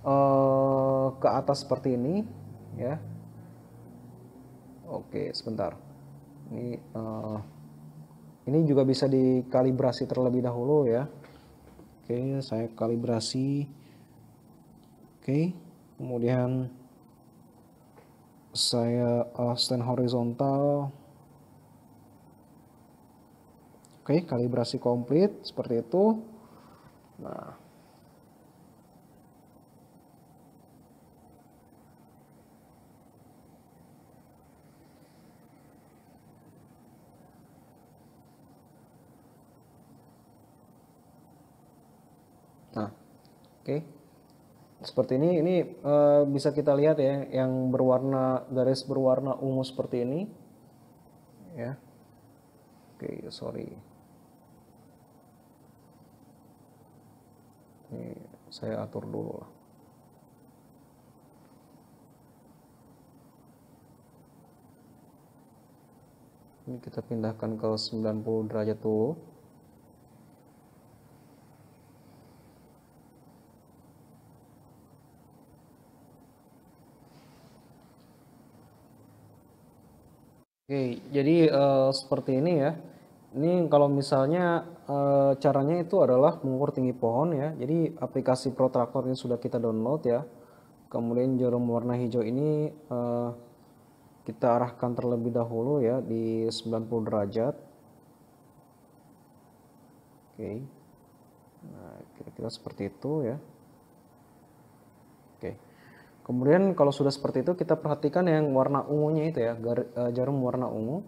uh, ke atas seperti ini ya Oke, sebentar. Ini uh, ini juga bisa dikalibrasi terlebih dahulu ya. Oke, saya kalibrasi. Oke, kemudian saya uh, stand horizontal. Oke, kalibrasi komplit seperti itu. Nah, Oke. Okay. Seperti ini ini uh, bisa kita lihat ya yang berwarna garis berwarna ungu seperti ini. Ya. Oke, okay, sorry. Ini saya atur dulu Ini kita pindahkan ke 90 derajat tuh. Oke, jadi uh, seperti ini ya. Ini kalau misalnya uh, caranya itu adalah mengukur tinggi pohon ya. Jadi aplikasi protraktor ini sudah kita download ya. Kemudian jarum warna hijau ini uh, kita arahkan terlebih dahulu ya di 90 derajat. Oke. Nah, kira-kira seperti itu ya. Kemudian kalau sudah seperti itu kita perhatikan yang warna ungunya itu ya, eh, jarum warna ungu.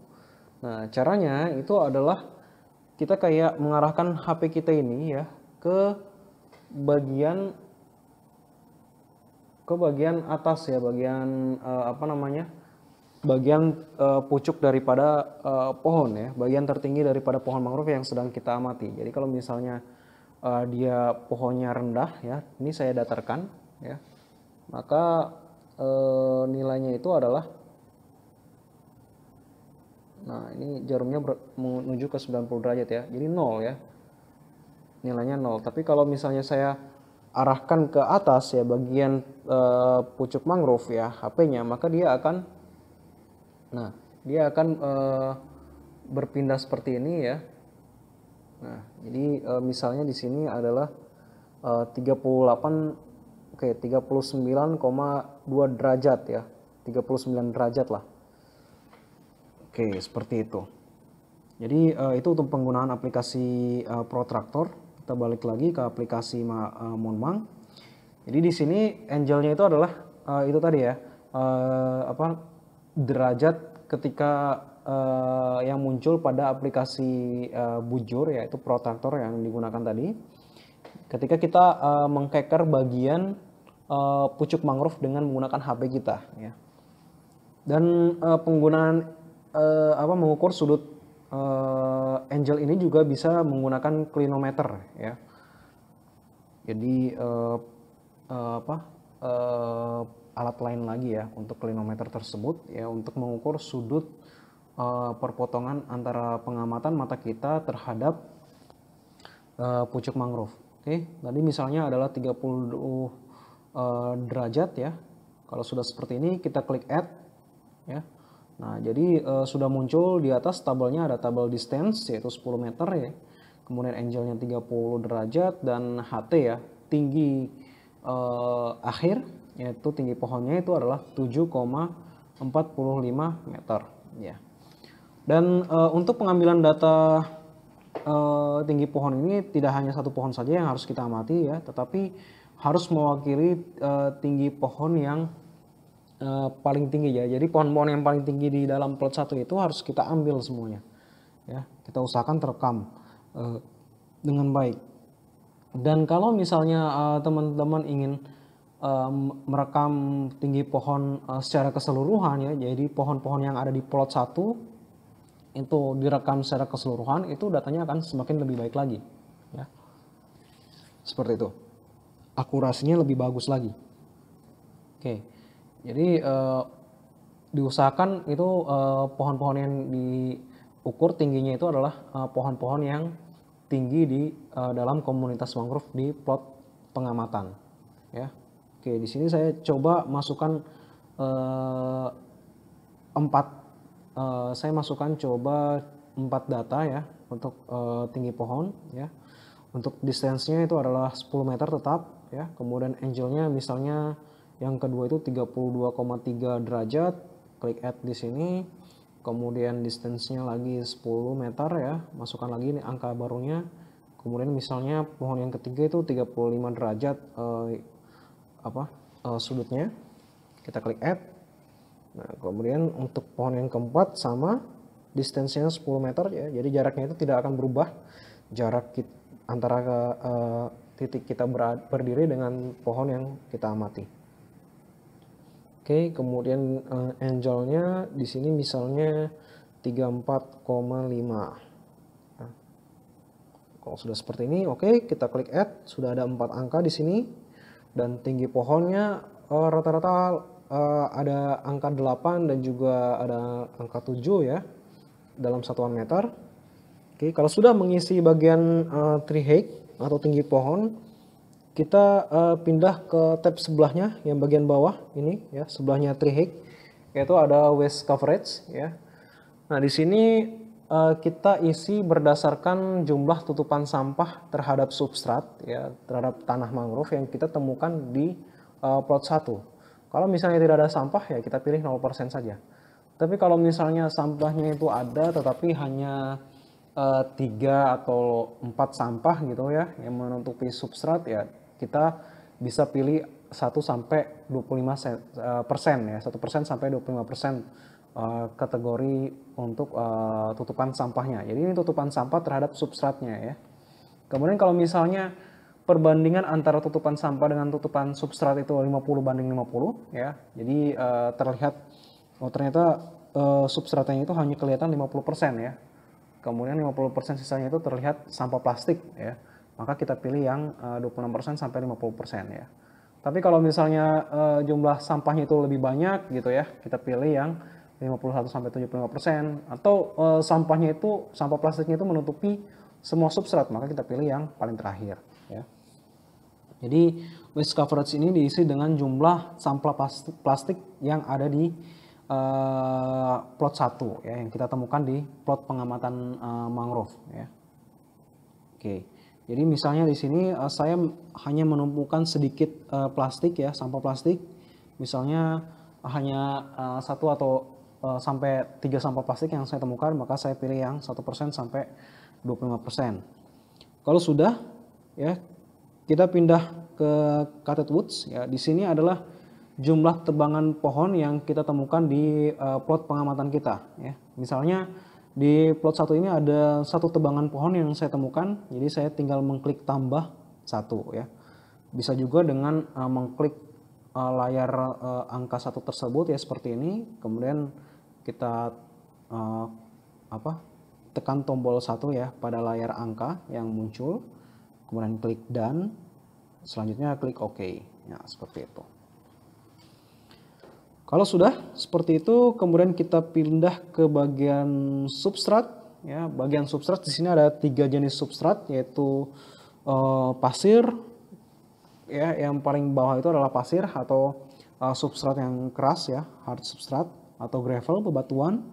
Nah, caranya itu adalah kita kayak mengarahkan HP kita ini ya ke bagian ke bagian atas ya, bagian uh, apa namanya? bagian uh, pucuk daripada uh, pohon ya, bagian tertinggi daripada pohon mangrove yang sedang kita amati. Jadi kalau misalnya uh, dia pohonnya rendah ya, ini saya datarkan ya maka e, nilainya itu adalah nah ini jarumnya ber, menuju ke 90 derajat ya jadi nol ya nilainya nol. tapi kalau misalnya saya arahkan ke atas ya bagian e, pucuk mangrove ya HP-nya maka dia akan nah dia akan e, berpindah seperti ini ya nah jadi e, misalnya di sini adalah e, 38 oke okay, 39,2 derajat ya. 39 derajat lah. Oke, okay, seperti itu. Jadi uh, itu untuk penggunaan aplikasi uh, eh, protractor Kita balik lagi ke aplikasi uh, Monmang. Jadi di sini angelnya itu adalah uh, itu tadi ya uh, apa derajat ketika uh, yang muncul pada aplikasi uh, bujur yaitu protractor yang digunakan tadi. Ketika kita uh, mengkeker bagian uh, pucuk mangrove dengan menggunakan HP kita ya. Dan uh, penggunaan uh, apa mengukur sudut uh, angel ini juga bisa menggunakan klinometer ya. Jadi uh, uh, apa uh, alat lain lagi ya untuk klinometer tersebut ya untuk mengukur sudut uh, perpotongan antara pengamatan mata kita terhadap uh, pucuk mangrove. Oke, okay? tadi misalnya adalah 30 Eh, derajat ya. Kalau sudah seperti ini kita klik add ya. Nah, jadi uh, sudah muncul di atas tabelnya ada tabel distance yaitu 10 meter ya. Kemudian angle-nya 30 derajat dan HT ya, tinggi uh, akhir yaitu tinggi pohonnya itu adalah 7,45 meter ya. Dan uh, untuk pengambilan data uh, tinggi pohon ini tidak hanya satu pohon saja yang harus kita amati ya, tetapi harus mewakili uh, tinggi pohon yang uh, paling tinggi ya. Jadi pohon-pohon yang paling tinggi di dalam plot satu itu harus kita ambil semuanya. Ya, kita usahakan terekam uh, dengan baik. Dan kalau misalnya teman teman-teman ingin uh, merekam tinggi pohon uh, secara keseluruhan ya, jadi pohon-pohon yang ada di plot satu itu direkam secara keseluruhan itu datanya akan semakin lebih baik lagi. Ya. Seperti itu akurasinya lebih bagus lagi. Oke, jadi uh, diusahakan itu pohon eh, pohon-pohon yang diukur tingginya itu adalah pohon eh, pohon-pohon yang tinggi di uh, dalam komunitas mangrove di plot pengamatan. Ya, oke di sini saya coba masukkan uh, empat, uh, saya masukkan coba empat data ya untuk uh, tinggi pohon ya. Untuk distance-nya itu adalah 10 meter tetap, ya. Kemudian angelnya misalnya yang kedua itu 32,3 derajat, klik add di sini. Kemudian distance-nya lagi 10 meter ya, masukkan lagi ini angka barunya. Kemudian misalnya pohon yang ketiga itu 35 derajat eh, apa eh, sudutnya. Kita klik add. Nah, kemudian untuk pohon yang keempat sama distance-nya 10 meter ya. Jadi jaraknya itu tidak akan berubah. Jarak antara uh, titik kita berdiri dengan pohon yang kita amati. Oke, kemudian uh, eh, angelnya di sini misalnya 34,5. Nah, kalau sudah seperti ini, oke, okay, kita klik add, sudah ada empat angka di sini dan tinggi pohonnya eh, rata-rata uh, uh, ada angka 8 dan juga ada angka 7 ya dalam satuan meter. Oke, okay, kalau sudah mengisi bagian uh, tree height atau tinggi pohon kita uh, pindah ke tab sebelahnya yang bagian bawah ini ya sebelahnya trihik yaitu ada waste coverage ya nah di sini uh, kita isi berdasarkan jumlah tutupan sampah terhadap substrat ya terhadap tanah mangrove yang kita temukan di uh, plot 1 kalau misalnya tidak ada sampah ya kita pilih 0% saja tapi kalau misalnya sampahnya itu ada tetapi hanya Eh, tiga atau empat sampah gitu ya yang menutupi substrat ya kita bisa pilih 1 sampai 25 sen, uh, persen ya 1 persen sampai 25 persen uh, kategori untuk tutupan sampahnya jadi ini tutupan sampah terhadap substratnya ya kemudian kalau misalnya perbandingan antara tutupan sampah dengan tutupan substrat itu 50 banding 50 ya jadi terlihat oh ternyata substratnya itu hanya kelihatan 50 persen ya kemudian 50% sisanya itu terlihat sampah plastik ya maka kita pilih yang eh, uh, 26% sampai 50% ya tapi kalau misalnya uh, jumlah sampahnya itu lebih banyak gitu ya kita pilih yang 51 sampai 75% atau uh, sampahnya itu sampah plastiknya itu menutupi semua substrat maka kita pilih yang paling terakhir ya jadi waste coverage ini diisi dengan jumlah sampah plastik yang ada di uh, plot 1 ya yang kita temukan di plot pengamatan uh, mangrove ya. Oke. Jadi misalnya di sini uh, saya hanya menemukan sedikit uh, plastik ya, sampah plastik. Misalnya uh, hanya uh, satu atau uh, sampai tiga sampah plastik yang saya temukan, maka saya pilih yang 1% sampai 25%. Kalau sudah ya kita pindah ke cutted woods ya. Di sini adalah jumlah tebangan pohon yang kita temukan di uh, plot pengamatan kita ya. Misalnya di plot satu ini ada satu tebangan pohon yang saya temukan, jadi saya tinggal mengklik tambah satu ya. Bisa juga dengan uh, mengklik uh, layar uh, angka satu tersebut ya seperti ini, kemudian kita uh, apa tekan tombol satu ya pada layar angka yang muncul, kemudian klik dan, selanjutnya klik OK. ya seperti itu. Kalau sudah seperti itu, kemudian kita pindah ke bagian substrat. Ya, bagian substrat di sini ada tiga jenis substrat, yaitu uh, pasir. Ya, yang paling bawah itu adalah pasir atau uh, substrat yang keras ya, hard substrat atau gravel bebatuan.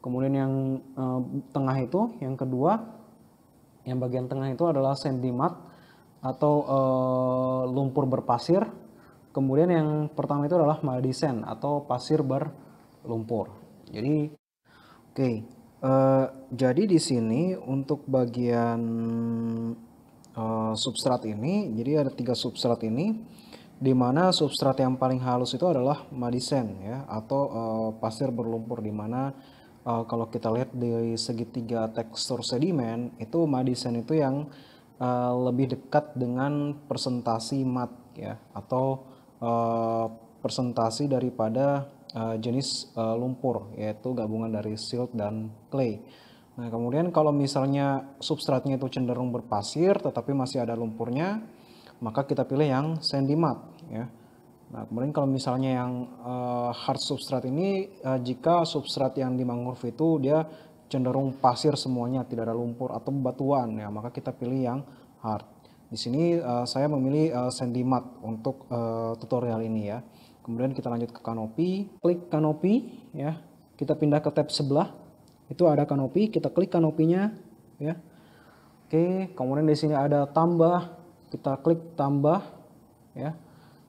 Kemudian yang uh, tengah itu, yang kedua, yang bagian tengah itu adalah sandy mud atau lumpur berpasir Kemudian yang pertama itu adalah Maldisen atau pasir berlumpur. Jadi, oke, okay, uh, eh, jadi di sini untuk bagian uh, substrat ini, jadi ada tiga substrat ini, di mana substrat yang paling halus itu adalah Madisen ya, atau uh, pasir berlumpur di mana uh, kalau kita lihat dari segitiga tekstur sedimen itu Madisen itu yang uh, lebih dekat dengan presentasi mat ya, atau Eh, presentasi daripada uh, jenis uh, lumpur yaitu gabungan dari silt dan clay. Nah, kemudian kalau misalnya substratnya itu cenderung berpasir tetapi masih ada lumpurnya, maka kita pilih yang sandy mud ya. Nah, kemudian kalau misalnya yang uh, hard substrat ini uh, jika substrat yang di mangrove itu dia cenderung pasir semuanya, tidak ada lumpur atau batuan ya, maka kita pilih yang hard. Di sini uh, saya memilih uh, eh, Matte untuk uh, tutorial ini ya. Kemudian kita lanjut ke Kanopi, klik Kanopi ya. Kita pindah ke tab sebelah. Itu ada Kanopi, kita klik Kanopinya ya. Oke, kemudian di sini ada tambah, kita klik tambah ya.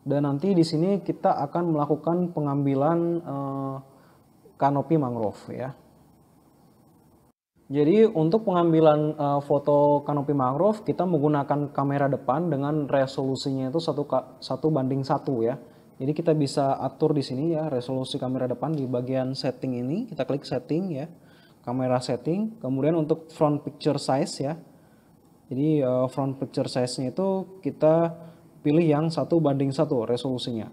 Dan nanti di sini kita akan melakukan pengambilan uh, kanopi mangrove ya. Jadi untuk pengambilan uh, foto kanopi mangrove kita menggunakan kamera depan dengan resolusinya itu satu satu banding satu ya. Jadi kita bisa atur di sini ya resolusi kamera depan di bagian setting ini kita klik setting ya kamera setting. Kemudian untuk front picture size ya. Jadi uh, front picture size-nya itu kita pilih yang satu banding satu resolusinya.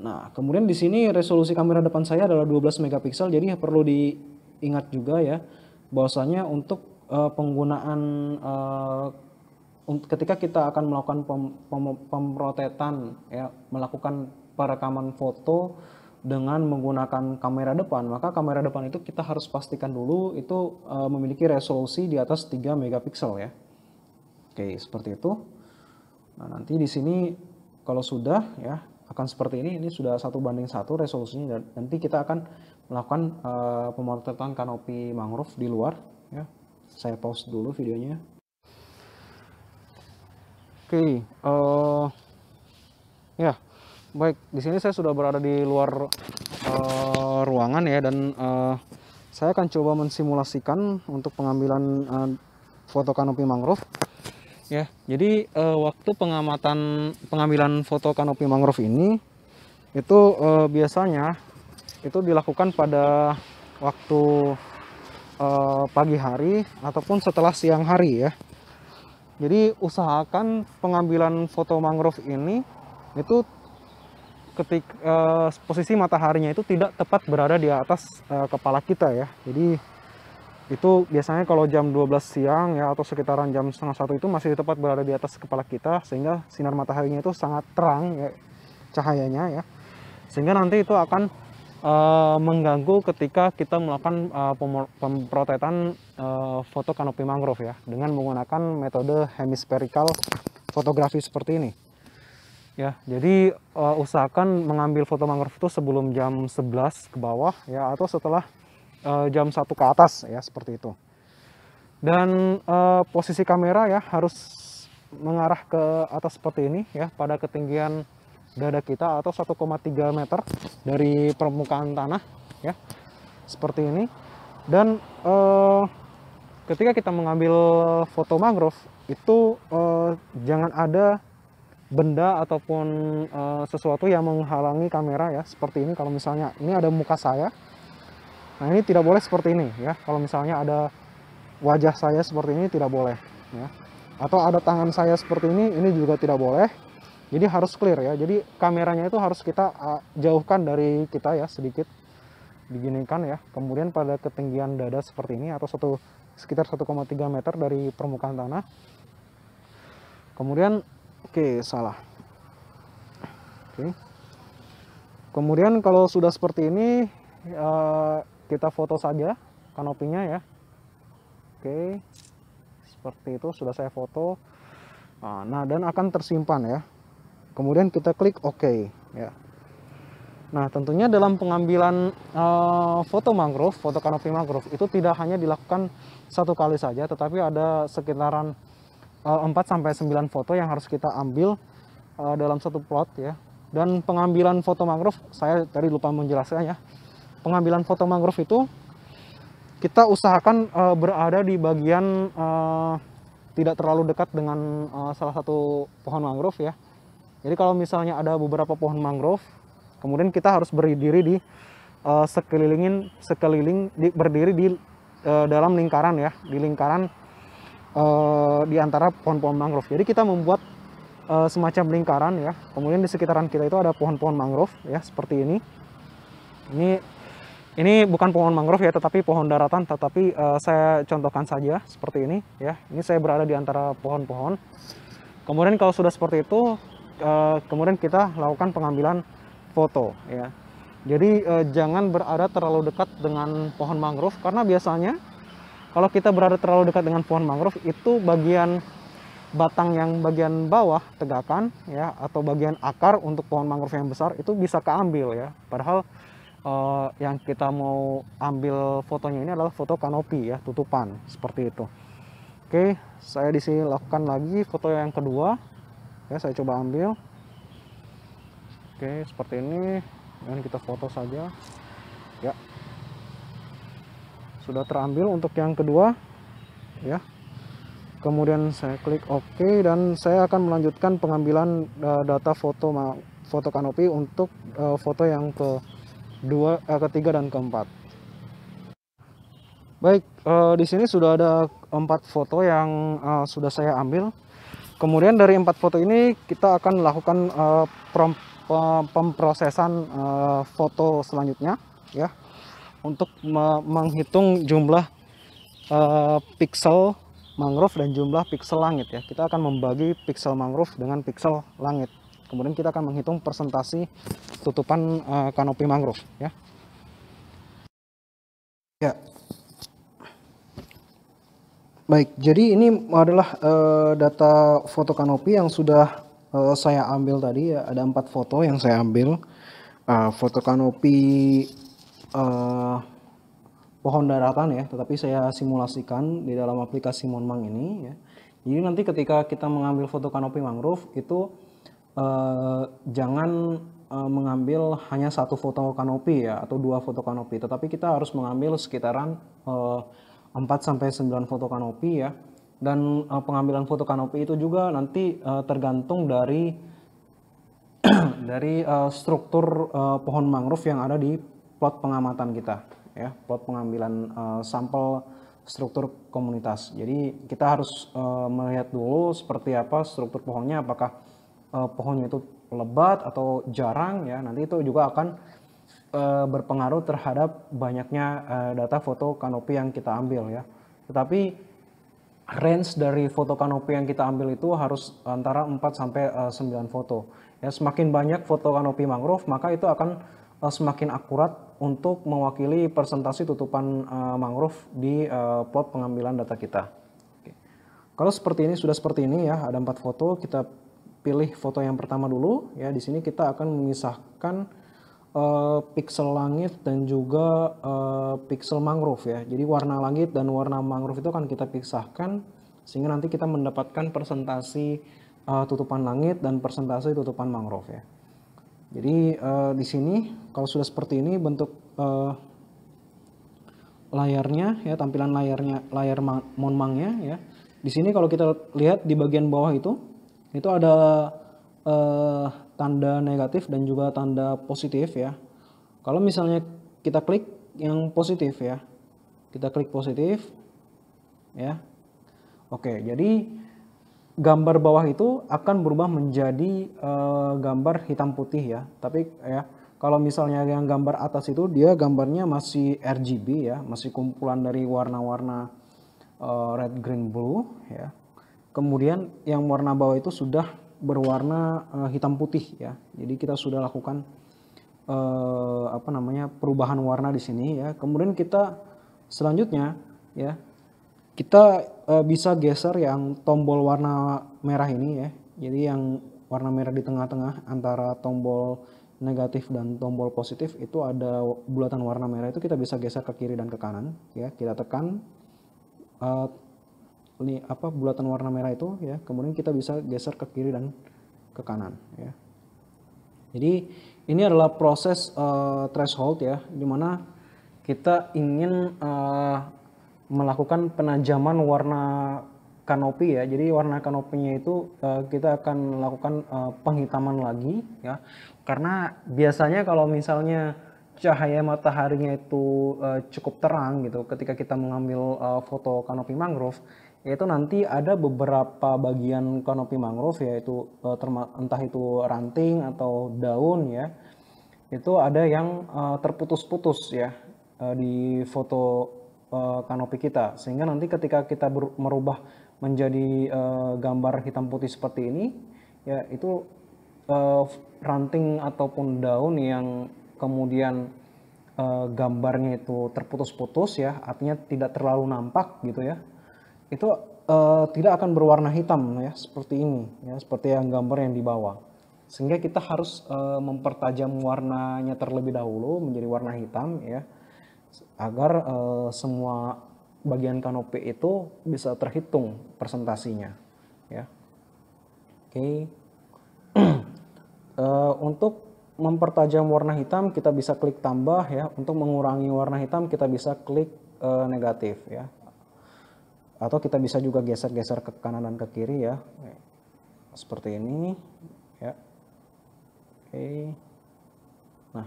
Nah kemudian di sini resolusi kamera depan saya adalah 12 megapiksel jadi perlu diingat juga ya bahwasanya untuk uh, penggunaan uh, ketika kita akan melakukan pem, pem, pemrotetan ya melakukan perekaman foto dengan menggunakan kamera depan maka kamera depan itu kita harus pastikan dulu itu uh, memiliki resolusi di atas 3 megapiksel ya oke seperti itu nah nanti di sini kalau sudah ya akan seperti ini ini sudah satu banding satu resolusinya dan nanti kita akan melakukan uh, pemotretan kanopi mangrove di luar ya. Saya pause dulu videonya. Oke, okay, uh, eh, ya. Baik, di sini saya sudah berada di luar uh, ruangan ya dan uh, saya akan coba mensimulasikan untuk pengambilan uh, foto kanopi mangrove. Ya, jadi uh, waktu pengamatan pengambilan foto kanopi mangrove ini itu uh, biasanya itu dilakukan pada waktu eh, pagi hari ataupun setelah siang hari ya. Jadi usahakan pengambilan foto mangrove ini itu ketik eh, posisi mataharinya itu tidak tepat berada di atas eh, kepala kita ya. Jadi itu biasanya kalau jam 12 siang ya atau sekitaran jam setengah satu itu masih tepat berada di atas kepala kita sehingga sinar mataharinya itu sangat terang ya cahayanya ya sehingga nanti itu akan uh, mengganggu ketika kita melakukan uh, eh, pemrotetan uh, eh, foto kanopi mangrove ya dengan menggunakan metode hemispherical fotografi seperti ini ya jadi uh, usahakan mengambil foto mangrove itu sebelum jam 11 ke bawah ya atau setelah uh, jam 1 ke atas ya seperti itu dan uh, posisi kamera ya harus mengarah ke atas seperti ini ya pada ketinggian dada kita atau 1,3 meter dari permukaan tanah ya seperti ini dan eh, ketika kita mengambil foto mangrove itu eh, jangan ada benda ataupun eh, sesuatu yang menghalangi kamera ya seperti ini kalau misalnya ini ada muka saya nah ini tidak boleh seperti ini ya kalau misalnya ada wajah saya seperti ini tidak boleh ya atau ada tangan saya seperti ini ini juga tidak boleh jadi harus clear ya. Jadi kameranya itu harus kita uh, jauhkan dari kita ya sedikit diginikan ya. Kemudian pada ketinggian dada seperti ini atau satu sekitar 1,3 meter dari permukaan tanah. Kemudian oke okay, salah. Oke. Okay. Kemudian kalau sudah seperti ini uh, kita foto saja kanopinya ya. Oke. Okay. Seperti itu sudah saya foto. Ah, nah, dan akan tersimpan ya kemudian kita klik OK ya nah tentunya dalam pengambilan uh, foto mangrove foto kanopi mangrove itu tidak hanya dilakukan satu kali saja tetapi ada sekitaran uh, eh, 4 sampai 9 foto yang harus kita ambil uh, dalam satu plot ya dan pengambilan foto mangrove saya tadi lupa menjelaskan ya pengambilan foto mangrove itu kita usahakan uh, berada di bagian uh, tidak terlalu dekat dengan uh, salah satu pohon mangrove ya jadi kalau misalnya ada beberapa pohon mangrove, kemudian kita harus berdiri di uh, sekelilingin sekeliling di, berdiri di uh, dalam lingkaran ya, di lingkaran uh, di antara pohon-pohon mangrove. Jadi kita membuat uh, semacam lingkaran ya. Kemudian di sekitaran kita itu ada pohon-pohon mangrove ya seperti ini. Ini ini bukan pohon mangrove ya, tetapi pohon daratan. Tetapi uh, saya contohkan saja seperti ini ya. Ini saya berada di antara pohon-pohon. Kemudian kalau sudah seperti itu, Eh, kemudian kita lakukan pengambilan foto ya. Jadi eh, jangan berada terlalu dekat dengan pohon mangrove karena biasanya kalau kita berada terlalu dekat dengan pohon mangrove itu bagian batang yang bagian bawah tegakan ya atau bagian akar untuk pohon mangrove yang besar itu bisa keambil ya. Padahal eh, yang kita mau ambil fotonya ini adalah foto kanopi ya, tutupan seperti itu. Oke, saya di sini lakukan lagi foto yang kedua oke saya coba ambil oke seperti ini dan kita foto saja ya sudah terambil untuk yang kedua ya kemudian saya klik OK dan saya akan melanjutkan pengambilan eh, data foto foto kanopi untuk eh, foto yang ke dua eh, ketiga dan keempat baik eh, di sini sudah ada empat foto yang eh, sudah saya ambil Kemudian dari empat foto ini kita akan melakukan uh, prom, pem, eh, pemprosesan uh, foto selanjutnya ya untuk me menghitung jumlah uh, pixel mangrove dan jumlah pixel langit ya. Kita akan membagi pixel mangrove dengan pixel langit. Kemudian kita akan menghitung persentasi tutupan uh, kanopi mangrove ya. Ya, Baik, jadi ini adalah uh, data foto kanopi yang sudah uh, saya ambil tadi. Ya. Ada empat foto yang saya ambil. Uh, foto kanopi uh, pohon daratan ya, tetapi saya simulasikan di dalam aplikasi Monmang ini. Ya. Jadi nanti ketika kita mengambil foto kanopi mangrove itu uh, jangan uh, mengambil hanya satu foto kanopi ya atau dua foto kanopi, tetapi kita harus mengambil sekitaran uh, 4 sampai 9 foto kanopi ya. Dan uh, pengambilan foto kanopi itu juga nanti uh, tergantung dari dari uh, struktur uh, pohon mangrove yang ada di plot pengamatan kita ya, plot pengambilan uh, sampel struktur komunitas. Jadi kita harus uh, melihat dulu seperti apa struktur pohonnya apakah uh, pohonnya itu lebat atau jarang ya. Nanti itu juga akan Eh, berpengaruh terhadap banyaknya eh, data foto kanopi yang kita ambil ya. Tetapi range dari foto kanopi yang kita ambil itu harus antara 4 sampai uh, eh, 9 foto. Ya, semakin banyak foto kanopi mangrove, maka itu akan semakin akurat untuk mewakili presentasi tutupan mangrove di uh, plot pengambilan data kita. Oke. Kalau seperti ini sudah seperti ini ya, ada empat foto, kita pilih foto yang pertama dulu ya. Di sini kita akan memisahkan uh, pixel langit dan juga uh, pixel mangrove ya. Jadi warna langit dan warna mangrove itu akan kita pisahkan sehingga nanti kita mendapatkan presentasi uh, tutupan langit dan presentasi tutupan mangrove ya. Jadi uh, di sini kalau sudah seperti ini bentuk uh, layarnya ya tampilan layarnya layar monmangnya ya. Di sini kalau kita lihat di bagian bawah itu itu ada uh, tanda negatif dan juga tanda positif ya. Kalau misalnya kita klik yang positif ya. Kita klik positif ya. Oke, jadi gambar bawah itu akan berubah menjadi uh, gambar hitam putih ya. Tapi ya kalau misalnya yang gambar atas itu dia gambarnya masih RGB ya, masih kumpulan dari warna-warna uh, red, green, blue ya. Kemudian yang warna bawah itu sudah berwarna uh, hitam putih ya. Jadi kita sudah lakukan uh, apa namanya perubahan warna di sini ya. Kemudian kita selanjutnya ya kita uh, bisa geser yang tombol warna merah ini ya. Jadi yang warna merah di tengah-tengah antara tombol negatif dan tombol positif itu ada bulatan warna merah itu kita bisa geser ke kiri dan ke kanan ya. Kita tekan uh, ini apa bulatan warna merah itu ya kemudian kita bisa geser ke kiri dan ke kanan ya jadi ini adalah proses uh, threshold ya dimana kita ingin uh, melakukan penajaman warna kanopi ya. Jadi warna kanopinya itu uh, kita akan melakukan uh, penghitaman lagi ya. Karena biasanya kalau misalnya cahaya mataharinya itu uh, cukup terang gitu ketika kita mengambil uh, foto kanopi mangrove yaitu nanti ada beberapa bagian kanopi mangrove yaitu eh, entah itu ranting atau daun ya itu ada yang eh, terputus-putus ya eh, di foto kanopi kita sehingga nanti ketika kita merubah menjadi gambar hitam putih seperti ini ya itu ranting ataupun daun yang kemudian gambarnya itu terputus-putus ya artinya tidak terlalu nampak gitu ya itu uh, tidak akan berwarna hitam ya seperti ini ya seperti yang gambar yang di bawah sehingga kita harus uh, mempertajam warnanya terlebih dahulu menjadi warna hitam ya agar uh, semua bagian kanopi itu bisa terhitung presentasinya ya oke okay. uh, untuk mempertajam warna hitam kita bisa klik tambah ya untuk mengurangi warna hitam kita bisa klik uh, negatif ya atau kita bisa juga geser-geser ke kanan dan ke kiri ya seperti ini ya oke nah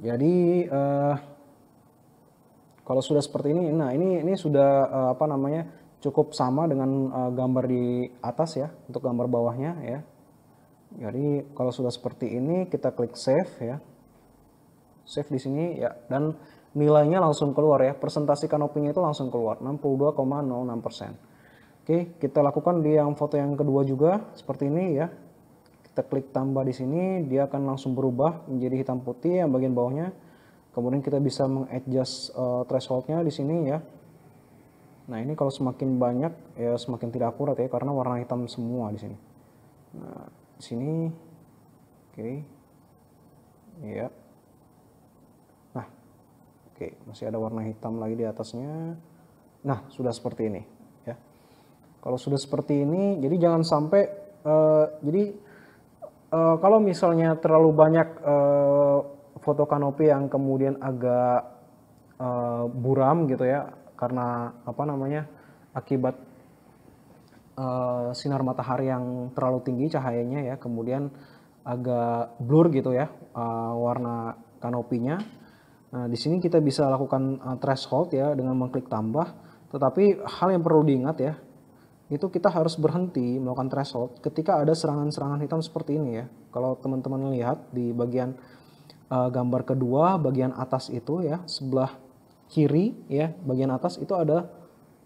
jadi uh, kalau sudah seperti ini nah ini ini sudah uh, apa namanya cukup sama dengan uh, gambar di atas ya untuk gambar bawahnya ya jadi kalau sudah seperti ini kita klik save ya save di sini ya dan nilainya langsung keluar ya. Presentasi kanopinya itu langsung keluar, 62,06%. Oke, kita lakukan di yang foto yang kedua juga, seperti ini ya. Kita klik tambah di sini, dia akan langsung berubah menjadi hitam putih yang bagian bawahnya. Kemudian kita bisa mengadjust uh, thresholdnya di sini ya. Nah ini kalau semakin banyak ya semakin tidak akurat ya karena warna hitam semua di sini. Nah di sini, oke, okay. ya. Yeah Oke, masih ada warna hitam lagi di atasnya. Nah, sudah seperti ini. Ya. Kalau sudah seperti ini, jadi jangan sampai, uh, jadi uh, kalau misalnya terlalu banyak uh, foto kanopi yang kemudian agak uh, buram gitu ya, karena apa namanya akibat uh, sinar matahari yang terlalu tinggi cahayanya ya, kemudian agak blur gitu ya uh, warna kanopinya Nah, di sini kita bisa lakukan uh, threshold ya dengan mengklik tambah. Tetapi hal yang perlu diingat ya, itu kita harus berhenti melakukan threshold ketika ada serangan-serangan hitam seperti ini ya. Kalau teman-teman lihat di bagian uh, gambar kedua, bagian atas itu ya, sebelah kiri ya, bagian atas itu ada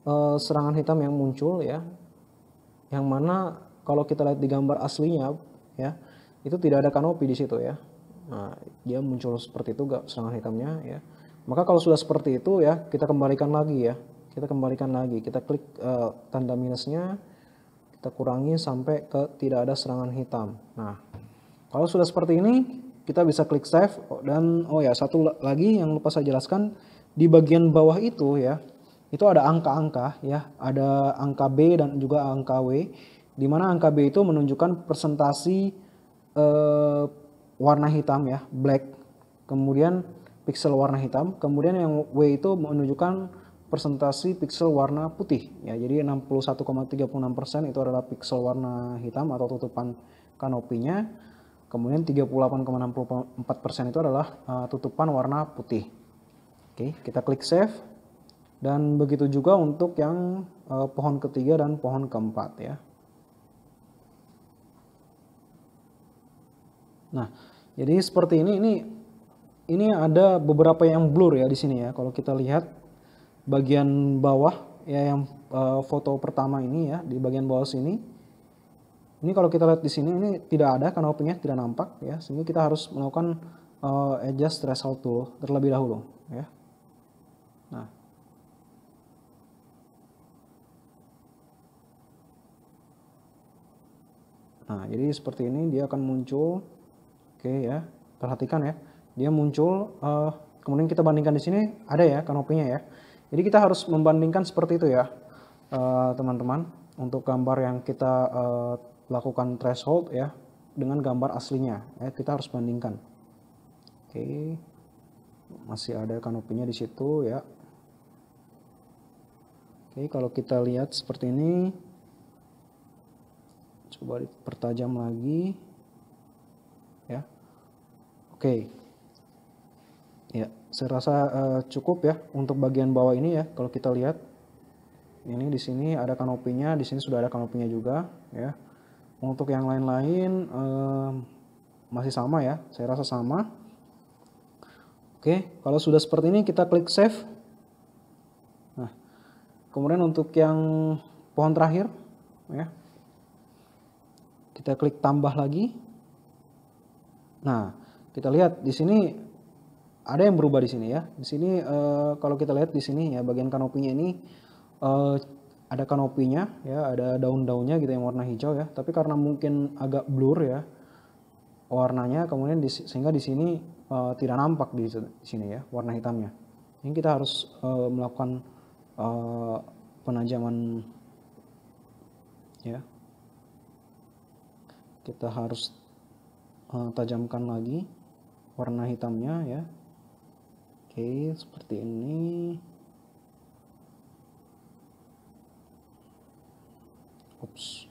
uh, serangan hitam yang muncul ya. Yang mana kalau kita lihat di gambar aslinya ya, itu tidak ada kanopi di situ ya. Nah, dia muncul seperti itu gak serangan hitamnya ya. Maka kalau sudah seperti itu ya, kita kembalikan lagi ya. Kita kembalikan lagi, kita klik uh, tanda minusnya, kita kurangi sampai ke tidak ada serangan hitam. Nah, kalau sudah seperti ini, kita bisa klik save oh, dan oh ya satu lagi yang lupa saya jelaskan di bagian bawah itu ya itu ada angka-angka ya ada angka B dan juga angka W di mana angka B itu menunjukkan presentasi eh, warna hitam ya, black. Kemudian pixel warna hitam, kemudian yang W itu menunjukkan presentasi pixel warna putih ya. Jadi 61,36% itu adalah pixel warna hitam atau tutupan kanopinya. Kemudian 38,64% itu adalah uh, tutupan warna putih. Oke, kita klik save. Dan begitu juga untuk yang uh, pohon ketiga dan pohon keempat ya. Nah, jadi seperti ini ini ini ada beberapa yang blur ya di sini ya. Kalau kita lihat bagian bawah ya yang uh, foto pertama ini ya di bagian bawah sini. Ini kalau kita lihat di sini ini tidak ada karena openingnya tidak nampak ya. Sehingga kita harus melakukan uh, adjust threshold tool terlebih dahulu ya. Nah. Nah, jadi seperti ini dia akan muncul Oke ya, perhatikan ya. Dia muncul, uh, kemudian kita bandingkan di sini, ada ya kanopinya ya. Jadi kita harus membandingkan seperti itu ya, eh, teman-teman. Uh, untuk gambar yang kita uh, lakukan threshold ya, dengan gambar aslinya. Ya, kita harus bandingkan. Oke, masih ada kanopinya di situ ya. Oke, kalau kita lihat seperti ini, coba dipertajam lagi. Oke. Ya, saya rasa uh, cukup ya untuk bagian bawah ini ya. Kalau kita lihat ini di sini ada kanopinya, di sini sudah ada kanopinya juga ya. Untuk yang lain-lain uh, masih sama ya. Saya rasa sama. Oke, kalau sudah seperti ini kita klik save. Nah, kemudian untuk yang pohon terakhir ya. Kita klik tambah lagi. Nah, kita lihat di sini ada yang berubah di sini ya. Di sini uh, kalau kita lihat di sini ya bagian kanopinya ini uh, ada kanopinya ya, ada daun-daunnya gitu yang warna hijau ya. Tapi karena mungkin agak blur ya warnanya, kemudian di, sehingga di sini uh, tidak nampak di, sini ya warna hitamnya. Ini kita harus uh, melakukan uh, penajaman ya. Kita harus uh, tajamkan lagi warna hitamnya ya oke seperti ini ups,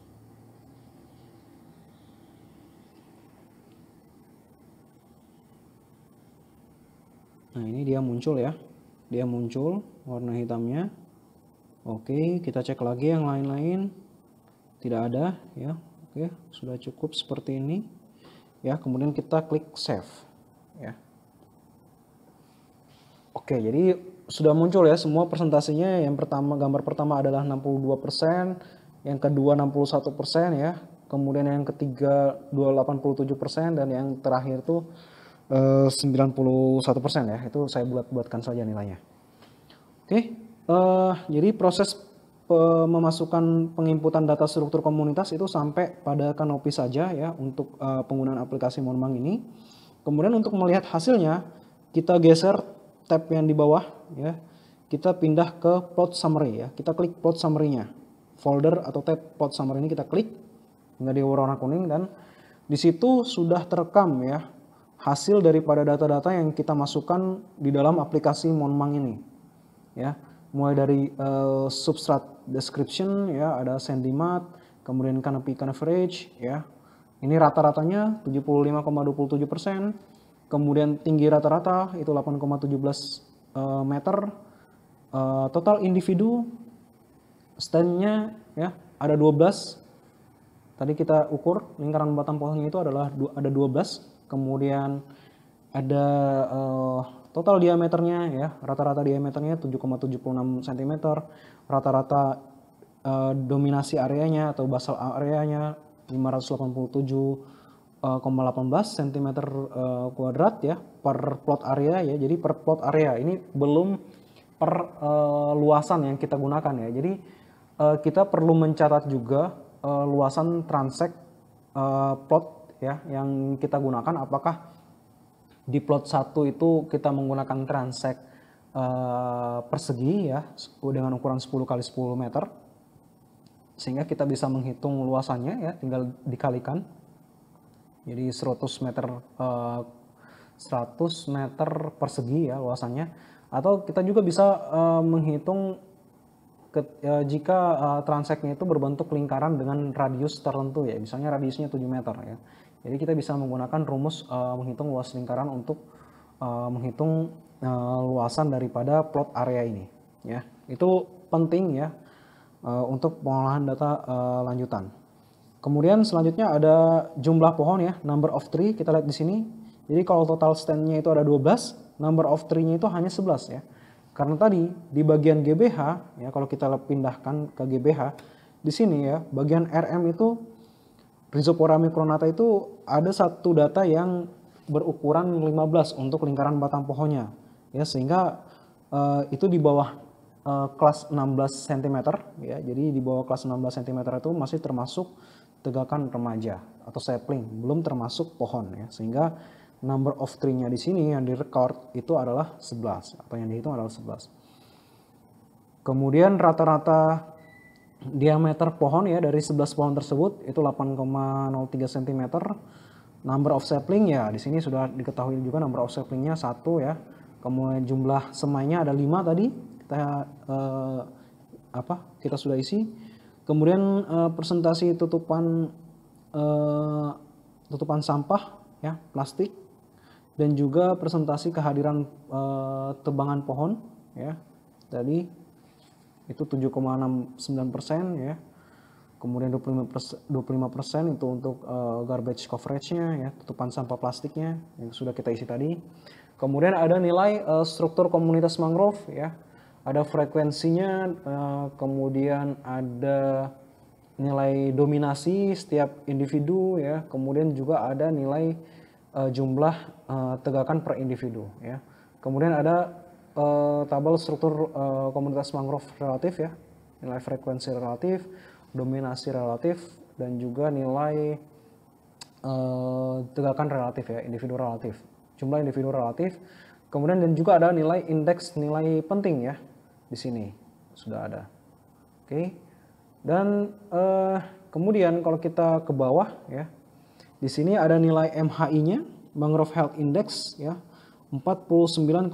Nah ini dia muncul ya, dia muncul warna hitamnya. Oke, kita cek lagi yang lain-lain. Tidak ada ya. Oke, sudah cukup seperti ini. Ya, kemudian kita klik save. Oke, jadi sudah muncul ya semua persentasenya. Yang pertama gambar pertama adalah 62%, yang kedua 61% ya. Kemudian yang ketiga 287% dan yang terakhir tuh eh, 91% ya. Itu saya bulat buatkan saja nilainya. Oke, eh, jadi proses memasukkan penginputan data struktur komunitas itu sampai pada Kanopi saja ya untuk uh, penggunaan aplikasi Monmang ini. Kemudian untuk melihat hasilnya, kita geser tab yang di bawah ya kita pindah ke plot summary ya kita klik plot summary-nya folder atau tab plot summary ini kita klik menjadi warna kuning dan di situ sudah terekam ya hasil daripada data-data yang kita masukkan di dalam aplikasi Monmang ini ya mulai dari uh, substrat description ya ada sentimat kemudian canopy coverage ya ini rata-ratanya 75,27 persen kemudian tinggi rata-rata itu 8,17 eh, meter. Eh, total individu standnya ya ada 12. Tadi kita ukur lingkaran batang pohonnya itu adalah ada 12. Kemudian ada uh, total diameternya ya rata-rata diameternya 7,76 cm. Rata-rata uh, dominasi areanya atau basal areanya 587 0,18 eh, cm eh, kuadrat ya per plot area ya. Jadi per plot area ini belum per uh, luasan yang kita gunakan ya. Jadi uh, kita perlu mencatat juga uh, luasan transect uh, plot ya yang kita gunakan apakah di plot satu itu kita menggunakan transect uh, persegi ya dengan ukuran 10 kali 10 meter sehingga kita bisa menghitung luasannya ya tinggal dikalikan jadi 100 meter uh, eh, 100 meter persegi ya luasannya. Atau kita juga bisa uh, menghitung ke, uh, eh, jika uh, transeknya itu berbentuk lingkaran dengan radius tertentu ya, misalnya radiusnya 7 meter ya. Jadi kita bisa menggunakan rumus uh, menghitung luas lingkaran untuk uh, menghitung uh, luasan daripada plot area ini ya. Itu penting ya uh, untuk pengolahan data uh, lanjutan. Kemudian selanjutnya ada jumlah pohon ya, number of tree, kita lihat di sini. Jadi kalau total stand-nya itu ada 12, number of tree-nya itu hanya 11 ya. Karena tadi di bagian GBH, ya kalau kita pindahkan ke GBH, di sini ya, bagian RM itu, Rhizopora micronata itu ada satu data yang berukuran 15 untuk lingkaran batang pohonnya. ya Sehingga uh, itu di bawah uh, kelas 16 cm, ya, jadi di bawah kelas 16 cm itu masih termasuk tegakan remaja atau sapling, belum termasuk pohon ya. Sehingga number of tree-nya di sini yang direcord itu adalah 11 atau yang dihitung adalah 11. Kemudian rata-rata diameter pohon ya dari 11 pohon tersebut itu 8,03 cm. Number of sapling ya di sini sudah diketahui juga number of saplingnya satu ya. Kemudian jumlah semainya ada lima tadi kita eh, apa? Kita sudah isi. Kemudian uh, presentasi tutupan uh, tutupan sampah ya plastik dan juga presentasi kehadiran uh, tebangan pohon ya tadi itu 7,69 persen ya kemudian 25 persen itu untuk uh, garbage coverage-nya ya tutupan sampah plastiknya yang sudah kita isi tadi kemudian ada nilai uh, struktur komunitas mangrove ya ada frekuensinya, eh, kemudian ada nilai dominasi setiap individu ya, kemudian juga ada nilai eh, jumlah eh, tegakan per individu ya. Kemudian ada tabel struktur komunitas mangrove relatif ya, nilai frekuensi relatif, dominasi relatif dan juga nilai tegakan relatif ya, individu relatif. Jumlah individu relatif. Kemudian dan juga ada nilai indeks nilai penting ya, di sini sudah ada. Oke. Dan eh, kemudian kalau kita ke bawah ya. Di sini ada nilai MHI-nya, Mangrove Health Index ya, 49,66%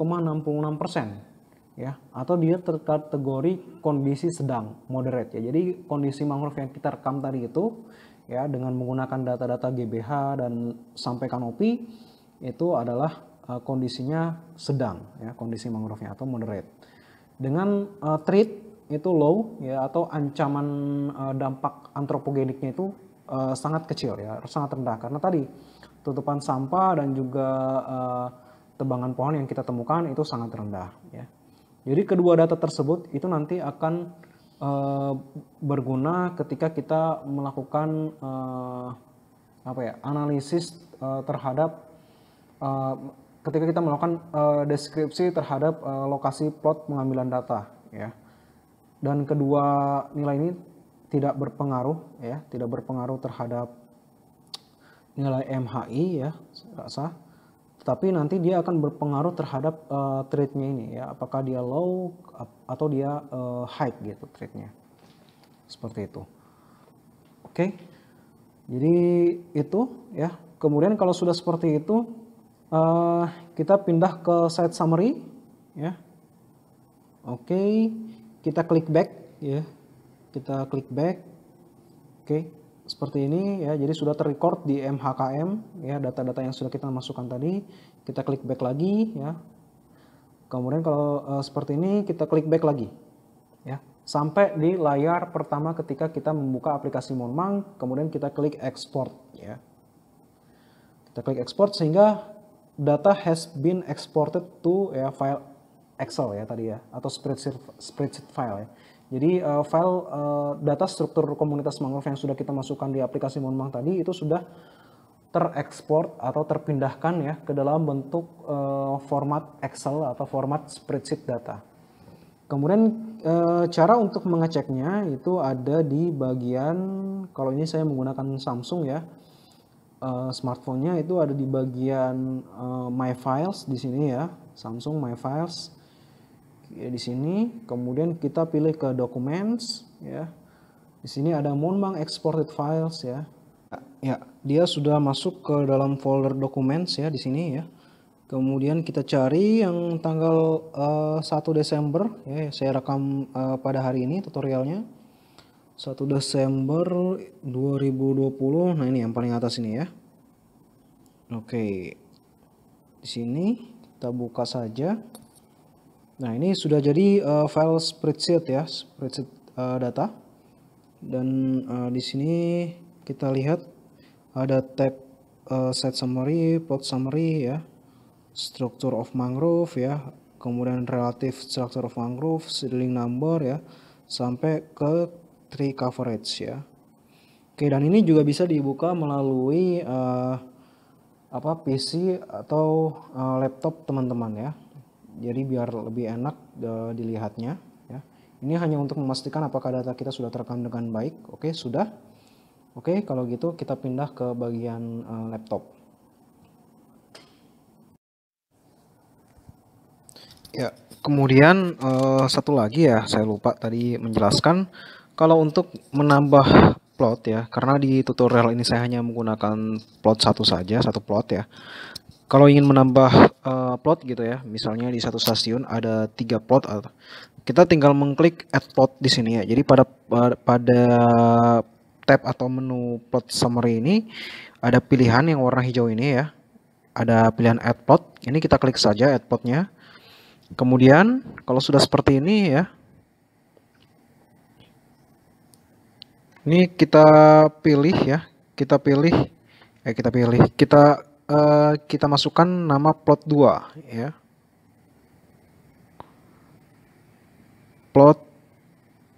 ya, atau dia terkategori kondisi sedang, moderate ya. Jadi kondisi mangrove yang kita rekam tadi itu ya dengan menggunakan data-data GBH dan sampai kanopi itu adalah eh, kondisinya sedang ya, kondisi mangrove-nya atau moderate dengan uh, eh, threat itu low ya atau ancaman uh, dampak antropogeniknya itu uh, sangat kecil ya sangat rendah karena tadi tutupan sampah dan juga uh, tebangan pohon yang kita temukan itu sangat rendah ya jadi kedua data tersebut itu nanti akan uh, berguna ketika kita melakukan uh, apa ya analisis uh, terhadap uh, ketika kita melakukan uh, deskripsi terhadap uh, lokasi plot pengambilan data ya. Dan kedua nilai ini tidak berpengaruh ya, tidak berpengaruh terhadap nilai MHI ya, rasa. Tetapi nanti dia akan berpengaruh terhadap uh, trade-nya ini ya, apakah dia low atau dia uh, high gitu trade-nya. Seperti itu. Oke. Okay. Jadi itu ya. Kemudian kalau sudah seperti itu Uh, kita pindah ke site summary, ya. Oke, okay. kita klik back, ya. Kita klik back. Oke, okay. seperti ini ya. Jadi sudah terrecord di MHKM, ya. Data-data yang sudah kita masukkan tadi. Kita klik back lagi, ya. Kemudian kalau uh, seperti ini kita klik back lagi, ya. Sampai di layar pertama ketika kita membuka aplikasi Monmang, kemudian kita klik export, ya. Kita klik export sehingga data has been exported to ya file Excel ya tadi ya atau spreadsheet spreadsheet file ya. Jadi uh, file uh, data struktur komunitas mangrove yang sudah kita masukkan di aplikasi Monmang tadi itu sudah terekspor atau terpindahkan ya ke dalam bentuk uh, format Excel atau format spreadsheet data. Kemudian e, cara untuk mengeceknya itu ada di bagian kalau ini saya menggunakan Samsung ya uh, smartphone-nya itu ada di bagian uh, My Files di sini ya, Samsung My Files ya, di sini. Kemudian kita pilih ke Documents ya. Di sini ada Moonbang Exported Files ya. Ya, dia sudah masuk ke dalam folder Documents ya di sini ya. Kemudian kita cari yang tanggal uh, eh, 1 Desember ya, saya rekam uh, pada hari ini tutorialnya 1 Desember 2020 nah ini yang paling atas ini ya oke di sini kita buka saja nah ini sudah jadi uh, file spreadsheet ya spreadsheet uh, data dan uh, di sini kita lihat ada tab uh, set summary plot summary ya structure of mangrove ya kemudian relative structure of mangrove seedling number ya sampai ke 3 coverage ya. Oke, dan ini juga bisa dibuka melalui uh, apa PC atau uh, laptop teman-teman ya. Jadi biar lebih enak uh, dilihatnya ya. Ini hanya untuk memastikan apakah data kita sudah terekam dengan baik. Oke, sudah. Oke, kalau gitu kita pindah ke bagian uh, laptop. Ya, kemudian uh, satu lagi ya, saya lupa tadi menjelaskan kalau untuk menambah plot ya, karena di tutorial ini saya hanya menggunakan plot satu saja, satu plot ya. Kalau ingin menambah uh, plot gitu ya, misalnya di satu stasiun ada tiga plot, eh, kita tinggal mengklik add plot di sini ya. Jadi pada eh, pada tab atau menu plot summary ini ada pilihan yang warna hijau ini ya. Ada pilihan add plot. Ini kita klik saja add plotnya. Kemudian kalau sudah seperti ini ya, Ini kita pilih ya, kita pilih, eh kita pilih, kita uh, kita masukkan nama plot 2 ya. Plot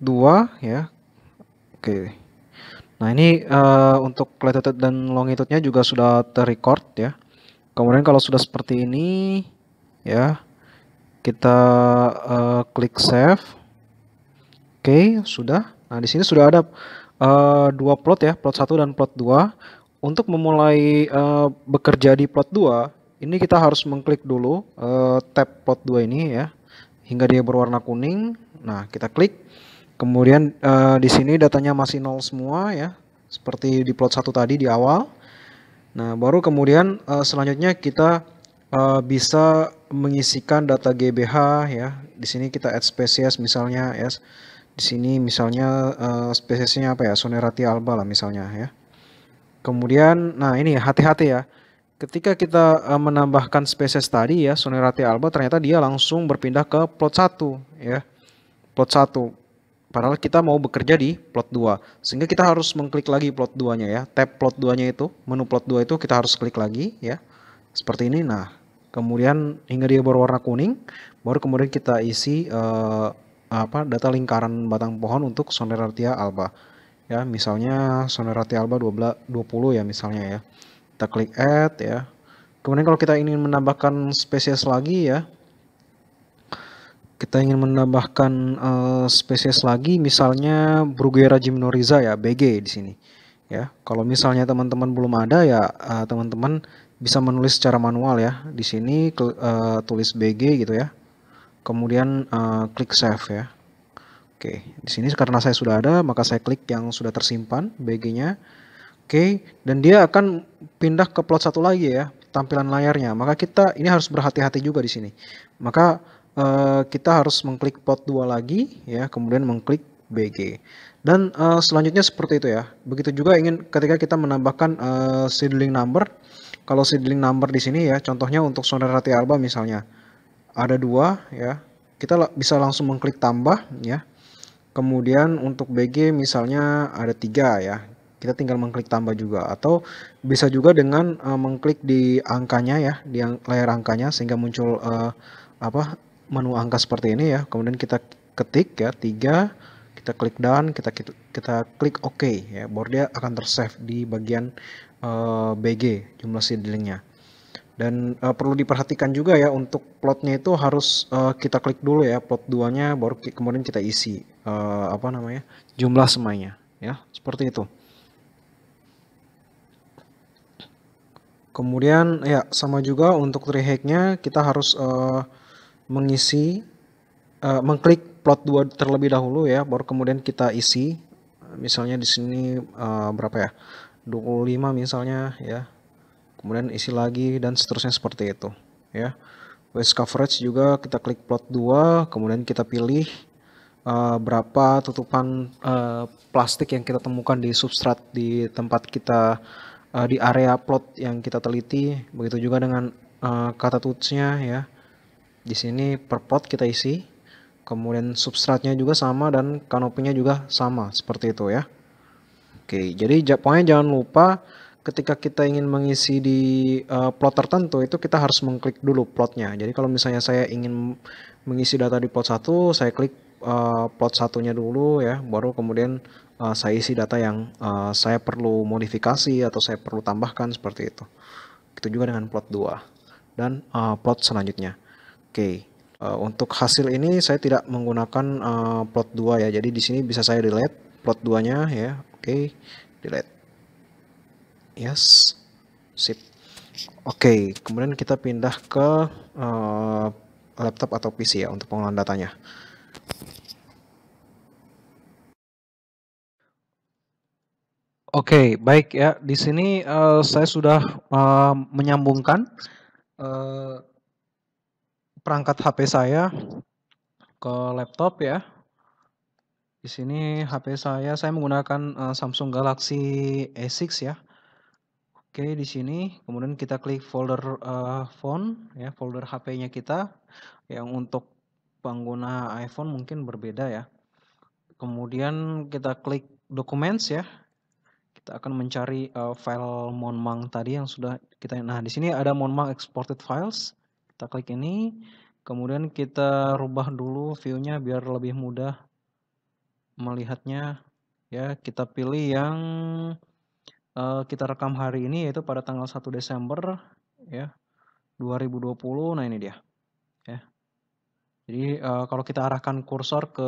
2 ya, oke. Nah ini uh, untuk latitude dan longitude-nya juga sudah terrecord ya. Kemudian kalau sudah seperti ini ya kita uh, klik save. Oke, sudah. Nah, di sini sudah ada Eh, dua plot ya, plot 1 dan plot 2. Untuk memulai uh, bekerja di plot 2, ini kita harus mengklik dulu uh, tab plot 2 ini ya, hingga dia berwarna kuning. Nah, kita klik. Kemudian uh, di sini datanya masih nol semua ya, seperti di plot 1 tadi di awal. Nah, baru kemudian uh, selanjutnya kita uh, bisa mengisikan data GBH ya. Di sini kita add spesies misalnya ya. Di sini misalnya uh, spesiesnya apa ya? Sonerati alba lah misalnya ya. Kemudian, nah ini hati-hati ya. Ketika kita uh, menambahkan spesies tadi ya, Sonerati alba ternyata dia langsung berpindah ke plot satu ya. Plot satu Padahal kita mau bekerja di plot 2. Sehingga kita harus mengklik lagi plot 2-nya ya. Tab plot 2-nya itu, menu plot 2 itu kita harus klik lagi ya. Seperti ini. Nah, kemudian hingga dia berwarna kuning, baru kemudian kita isi uh, apa data lingkaran batang pohon untuk Soneratia alba. Ya, misalnya Soneratia alba 12 20 ya misalnya ya. Kita klik add ya. Kemudian kalau kita ingin menambahkan spesies lagi ya, kita ingin menambahkan uh, spesies lagi, misalnya Bruguera gymnoriza ya, BG di sini. Ya, kalau misalnya teman-teman belum ada ya, eh, teman-teman uh, bisa menulis secara manual ya. Di sini uh, tulis BG gitu ya kemudian uh, klik save ya Oke, di sini karena saya sudah ada, maka saya klik yang sudah tersimpan BG-nya. Oke, dan dia akan pindah ke plot satu lagi ya, tampilan layarnya. Maka kita ini harus berhati-hati juga di sini. Maka uh, kita harus mengklik plot dua lagi ya, kemudian mengklik BG. Dan uh, selanjutnya seperti itu ya. Begitu juga ingin ketika kita menambahkan uh, seedling number. Kalau seedling number di sini ya, contohnya untuk Sonerati Alba misalnya ada dua ya kita bisa langsung mengklik tambah ya kemudian untuk BG misalnya ada tiga ya kita tinggal mengklik tambah juga atau bisa juga dengan uh, mengklik di angkanya ya di layar angkanya sehingga muncul uh, apa menu angka seperti ini ya kemudian kita ketik ya tiga kita klik done kita kita, kita klik OK ya baru akan tersave di bagian uh, eh, BG jumlah seedlingnya dan uh, perlu diperhatikan juga ya untuk plotnya itu harus uh, kita klik dulu ya plot duanya baru ke kemudian kita isi uh, apa namanya jumlah semuanya ya seperti itu. Kemudian ya sama juga untuk rehacknya kita harus uh, mengisi uh, mengklik plot 2 terlebih dahulu ya baru kemudian kita isi misalnya di sini uh, berapa ya 25 misalnya ya kemudian isi lagi dan seterusnya seperti itu ya waste coverage juga kita klik plot 2 kemudian kita pilih uh, berapa tutupan uh, plastik yang kita temukan di substrat di tempat kita uh, di area plot yang kita teliti begitu juga dengan uh, kata tutsnya ya di sini per plot kita isi kemudian substratnya juga sama dan kanopinya juga sama seperti itu ya oke jadi pokoknya jangan lupa ketika kita ingin mengisi di uh, plot tertentu itu kita harus mengklik dulu plotnya. Jadi kalau misalnya saya ingin mengisi data di plot 1, saya klik uh, plot satunya dulu ya, baru kemudian uh, saya isi data yang uh, saya perlu modifikasi atau saya perlu tambahkan seperti itu. Itu juga dengan plot 2 dan uh, plot selanjutnya. Oke. Okay. Uh, untuk hasil ini saya tidak menggunakan uh, plot 2 ya. Jadi di sini bisa saya delete plot 2-nya ya. Oke, okay. delete yes sip oke okay. kemudian kita pindah ke uh, laptop atau PC ya untuk pengolahan datanya Oke, okay, baik ya. Di sini uh, saya sudah uh, menyambungkan uh, perangkat HP saya ke laptop ya. Di sini HP saya, saya menggunakan uh, Samsung Galaxy A6 ya. Oke, di sini kemudian kita klik folder uh, phone ya, folder HP-nya kita yang untuk pengguna iPhone mungkin berbeda ya. Kemudian kita klik documents ya. Kita akan mencari uh, file Monmang tadi yang sudah kita Nah, di sini ada Monmang exported files. Kita klik ini. Kemudian kita rubah dulu view-nya biar lebih mudah melihatnya ya. Kita pilih yang Eh, kita rekam hari ini yaitu pada tanggal 1 Desember ya 2020. Nah, ini dia. Ya. Jadi uh, kalau kita arahkan kursor ke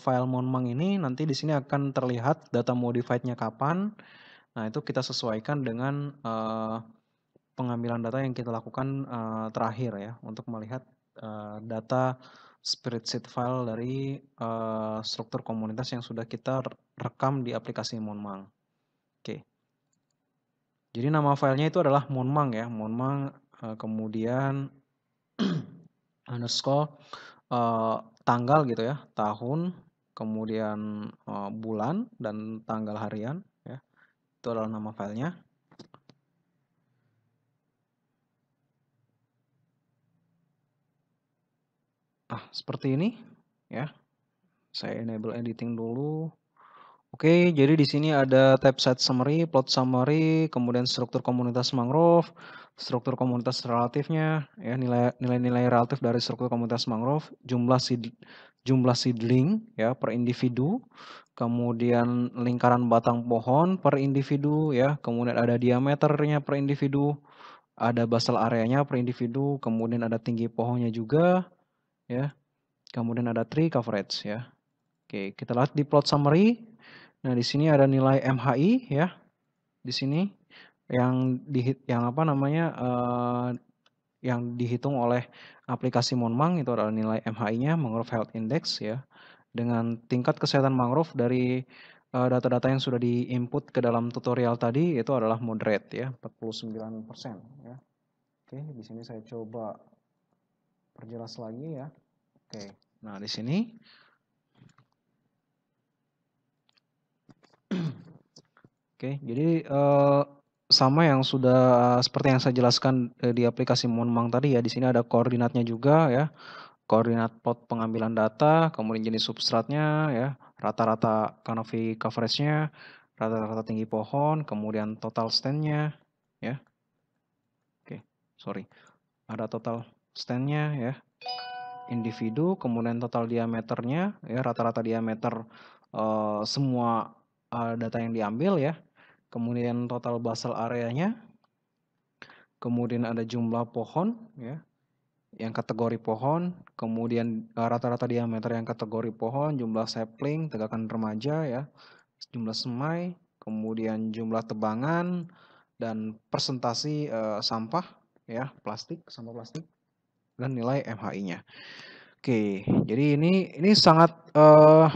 file Monmang ini nanti di sini akan terlihat data modified-nya kapan. Nah, itu kita sesuaikan dengan uh, pengambilan data yang kita lakukan uh, terakhir ya untuk melihat uh, data spreadsheet file dari uh, struktur komunitas yang sudah kita rekam di aplikasi Monmang. Jadi nama filenya itu adalah monmang ya, monmang eh, kemudian underscore eh, tanggal gitu ya, tahun, kemudian eh, bulan dan tanggal harian ya. Itu adalah nama filenya. Nah, seperti ini ya. Saya enable editing dulu. Oke, jadi di sini ada tab set summary, plot summary, kemudian struktur komunitas mangrove, struktur komunitas relatifnya, ya nilai-nilai relatif dari struktur komunitas mangrove, jumlah seed, jumlah seedling ya per individu, kemudian lingkaran batang pohon per individu ya, kemudian ada diameternya per individu, ada basal areanya per individu, kemudian ada tinggi pohonnya juga ya. Kemudian ada tree coverage ya. Oke, kita lihat di plot summary Nah, di sini ada nilai MHI ya. Di sini yang di yang apa namanya uh, yang dihitung oleh aplikasi Monmang itu adalah nilai MHI-nya Mangrove Health Index ya. Dengan tingkat kesehatan mangrove dari eh, data-data yang sudah diinput ke dalam tutorial tadi itu adalah moderate ya, 49% ya. Oke, di sini saya coba perjelas lagi ya. Oke. Nah, di sini Oke, jadi uh, sama yang sudah seperti yang saya jelaskan, eh, di aplikasi Monmang tadi ya, di sini ada koordinatnya juga ya. Koordinat plot pengambilan data, kemudian jenis substratnya ya, rata-rata canopy coverage-nya, rata-rata tinggi pohon, kemudian total standnya ya. Oke, sorry. Ada total standnya ya. Individu, kemudian total diameternya ya, rata-rata diameter uh, semua data yang diambil ya kemudian total basal areanya, kemudian ada jumlah pohon ya yang kategori pohon, kemudian eh, rata-rata diameter yang kategori pohon, jumlah sapling, tegakan remaja ya, jumlah semai, kemudian jumlah tebangan dan presentasi uh, eh, sampah ya, plastik, sampah plastik dan nilai MHI-nya. Oke, jadi ini ini sangat uh,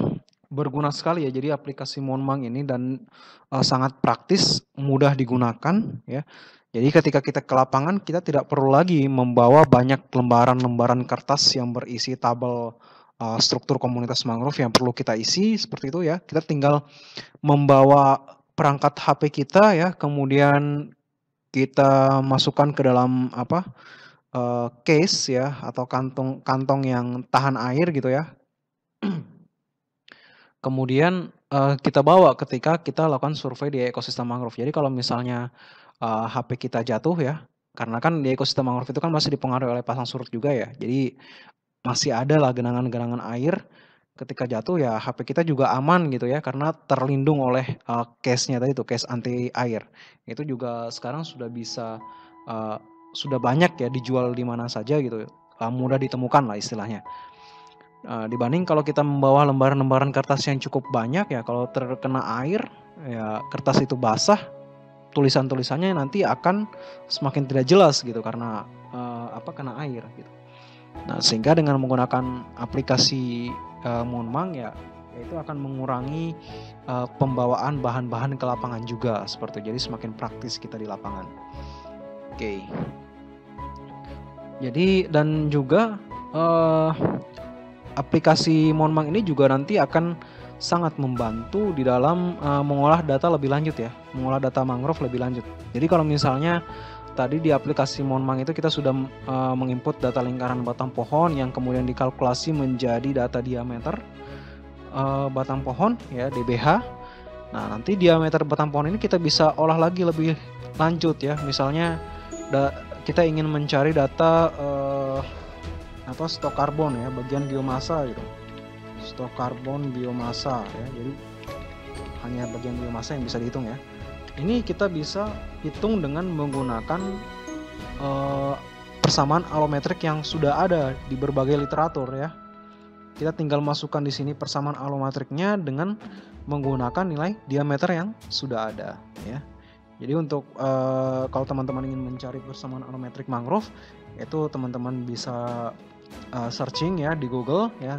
berguna sekali ya jadi aplikasi Monmang ini dan uh, sangat praktis mudah digunakan ya jadi ketika kita ke lapangan kita tidak perlu lagi membawa banyak lembaran-lembaran kertas yang berisi tabel uh, struktur komunitas mangrove yang perlu kita isi seperti itu ya kita tinggal membawa perangkat HP kita ya kemudian kita masukkan ke dalam apa uh, case ya atau kantong kantong yang tahan air gitu ya kemudian uh, kita bawa ketika kita lakukan survei di ekosistem mangrove. Jadi kalau misalnya uh, eh, HP kita jatuh ya, karena kan di ekosistem mangrove itu kan masih dipengaruhi oleh pasang surut juga ya. Jadi masih ada lah genangan-genangan air ketika jatuh ya HP kita juga aman gitu ya karena terlindung oleh uh, case-nya tadi itu case anti air. Itu juga sekarang sudah bisa uh, sudah banyak ya dijual di mana saja gitu. Uh, mudah ditemukan lah istilahnya. Eh, dibanding kalau kita membawa lembaran-lembaran kertas yang cukup banyak ya kalau terkena air ya kertas itu basah tulisan-tulisannya nanti akan semakin tidak jelas gitu karena uh, apa kena air gitu. Nah, sehingga dengan menggunakan aplikasi uh, Moonmang ya itu akan mengurangi uh, pembawaan bahan-bahan ke lapangan juga seperti jadi semakin praktis kita di lapangan. Oke. Okay. Jadi dan juga uh, aplikasi Monmang ini juga nanti akan sangat membantu di dalam uh, mengolah data lebih lanjut ya, mengolah data mangrove lebih lanjut. Jadi kalau misalnya tadi di aplikasi Monmang itu kita sudah uh, menginput data lingkaran batang pohon yang kemudian dikalkulasi menjadi data diameter uh, batang pohon ya DBH. Nah, nanti diameter batang pohon ini kita bisa olah lagi lebih lanjut ya. Misalnya kita ingin mencari data uh, atau stok karbon ya bagian biomasa gitu stok karbon biomasa ya jadi hanya bagian biomasa yang bisa dihitung ya ini kita bisa hitung dengan menggunakan uh, persamaan alometrik yang sudah ada di berbagai literatur ya kita tinggal masukkan di sini persamaan alometriknya dengan menggunakan nilai diameter yang sudah ada ya jadi untuk uh, kalau teman-teman ingin mencari persamaan alometrik mangrove itu teman-teman bisa uh, searching ya di Google ya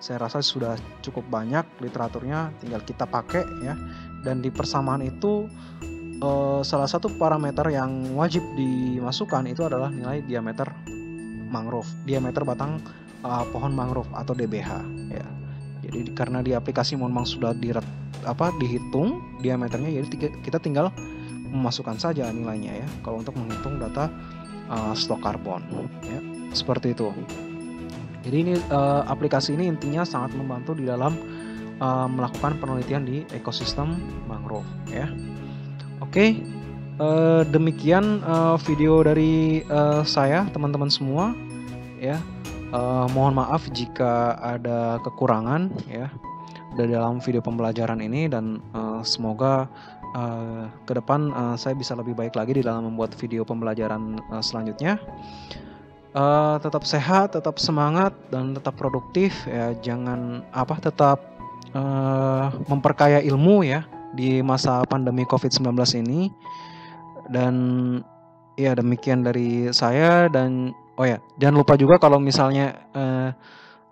saya rasa sudah cukup banyak literaturnya tinggal kita pakai ya dan di persamaan itu uh, salah satu parameter yang wajib dimasukkan itu adalah nilai diameter mangrove diameter batang uh, pohon mangrove atau DBH ya jadi karena di aplikasi Monmang sudah di apa dihitung diameternya jadi kita tinggal memasukkan saja nilainya ya kalau untuk menghitung data uh, stok karbon ya seperti itu. Jadi ini uh, aplikasi ini intinya sangat membantu di dalam uh, melakukan penelitian di ekosistem mangrove ya. Oke, eh, demikian uh, video dari uh, saya teman-teman semua ya. Uh, mohon maaf jika ada kekurangan ya dari dalam video pembelajaran ini dan uh, semoga uh, ke depan uh, saya bisa lebih baik lagi di dalam membuat video pembelajaran uh, selanjutnya uh, tetap sehat, tetap semangat dan tetap produktif ya. Jangan apa tetap uh, memperkaya ilmu ya di masa pandemi Covid-19 ini. Dan ya demikian dari saya dan oh ya, jangan lupa juga kalau misalnya uh,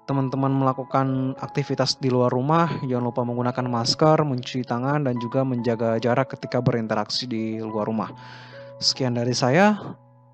teman-teman melakukan aktivitas di luar rumah, jangan lupa menggunakan masker, mencuci tangan, dan juga menjaga jarak ketika berinteraksi di luar rumah. Sekian dari saya.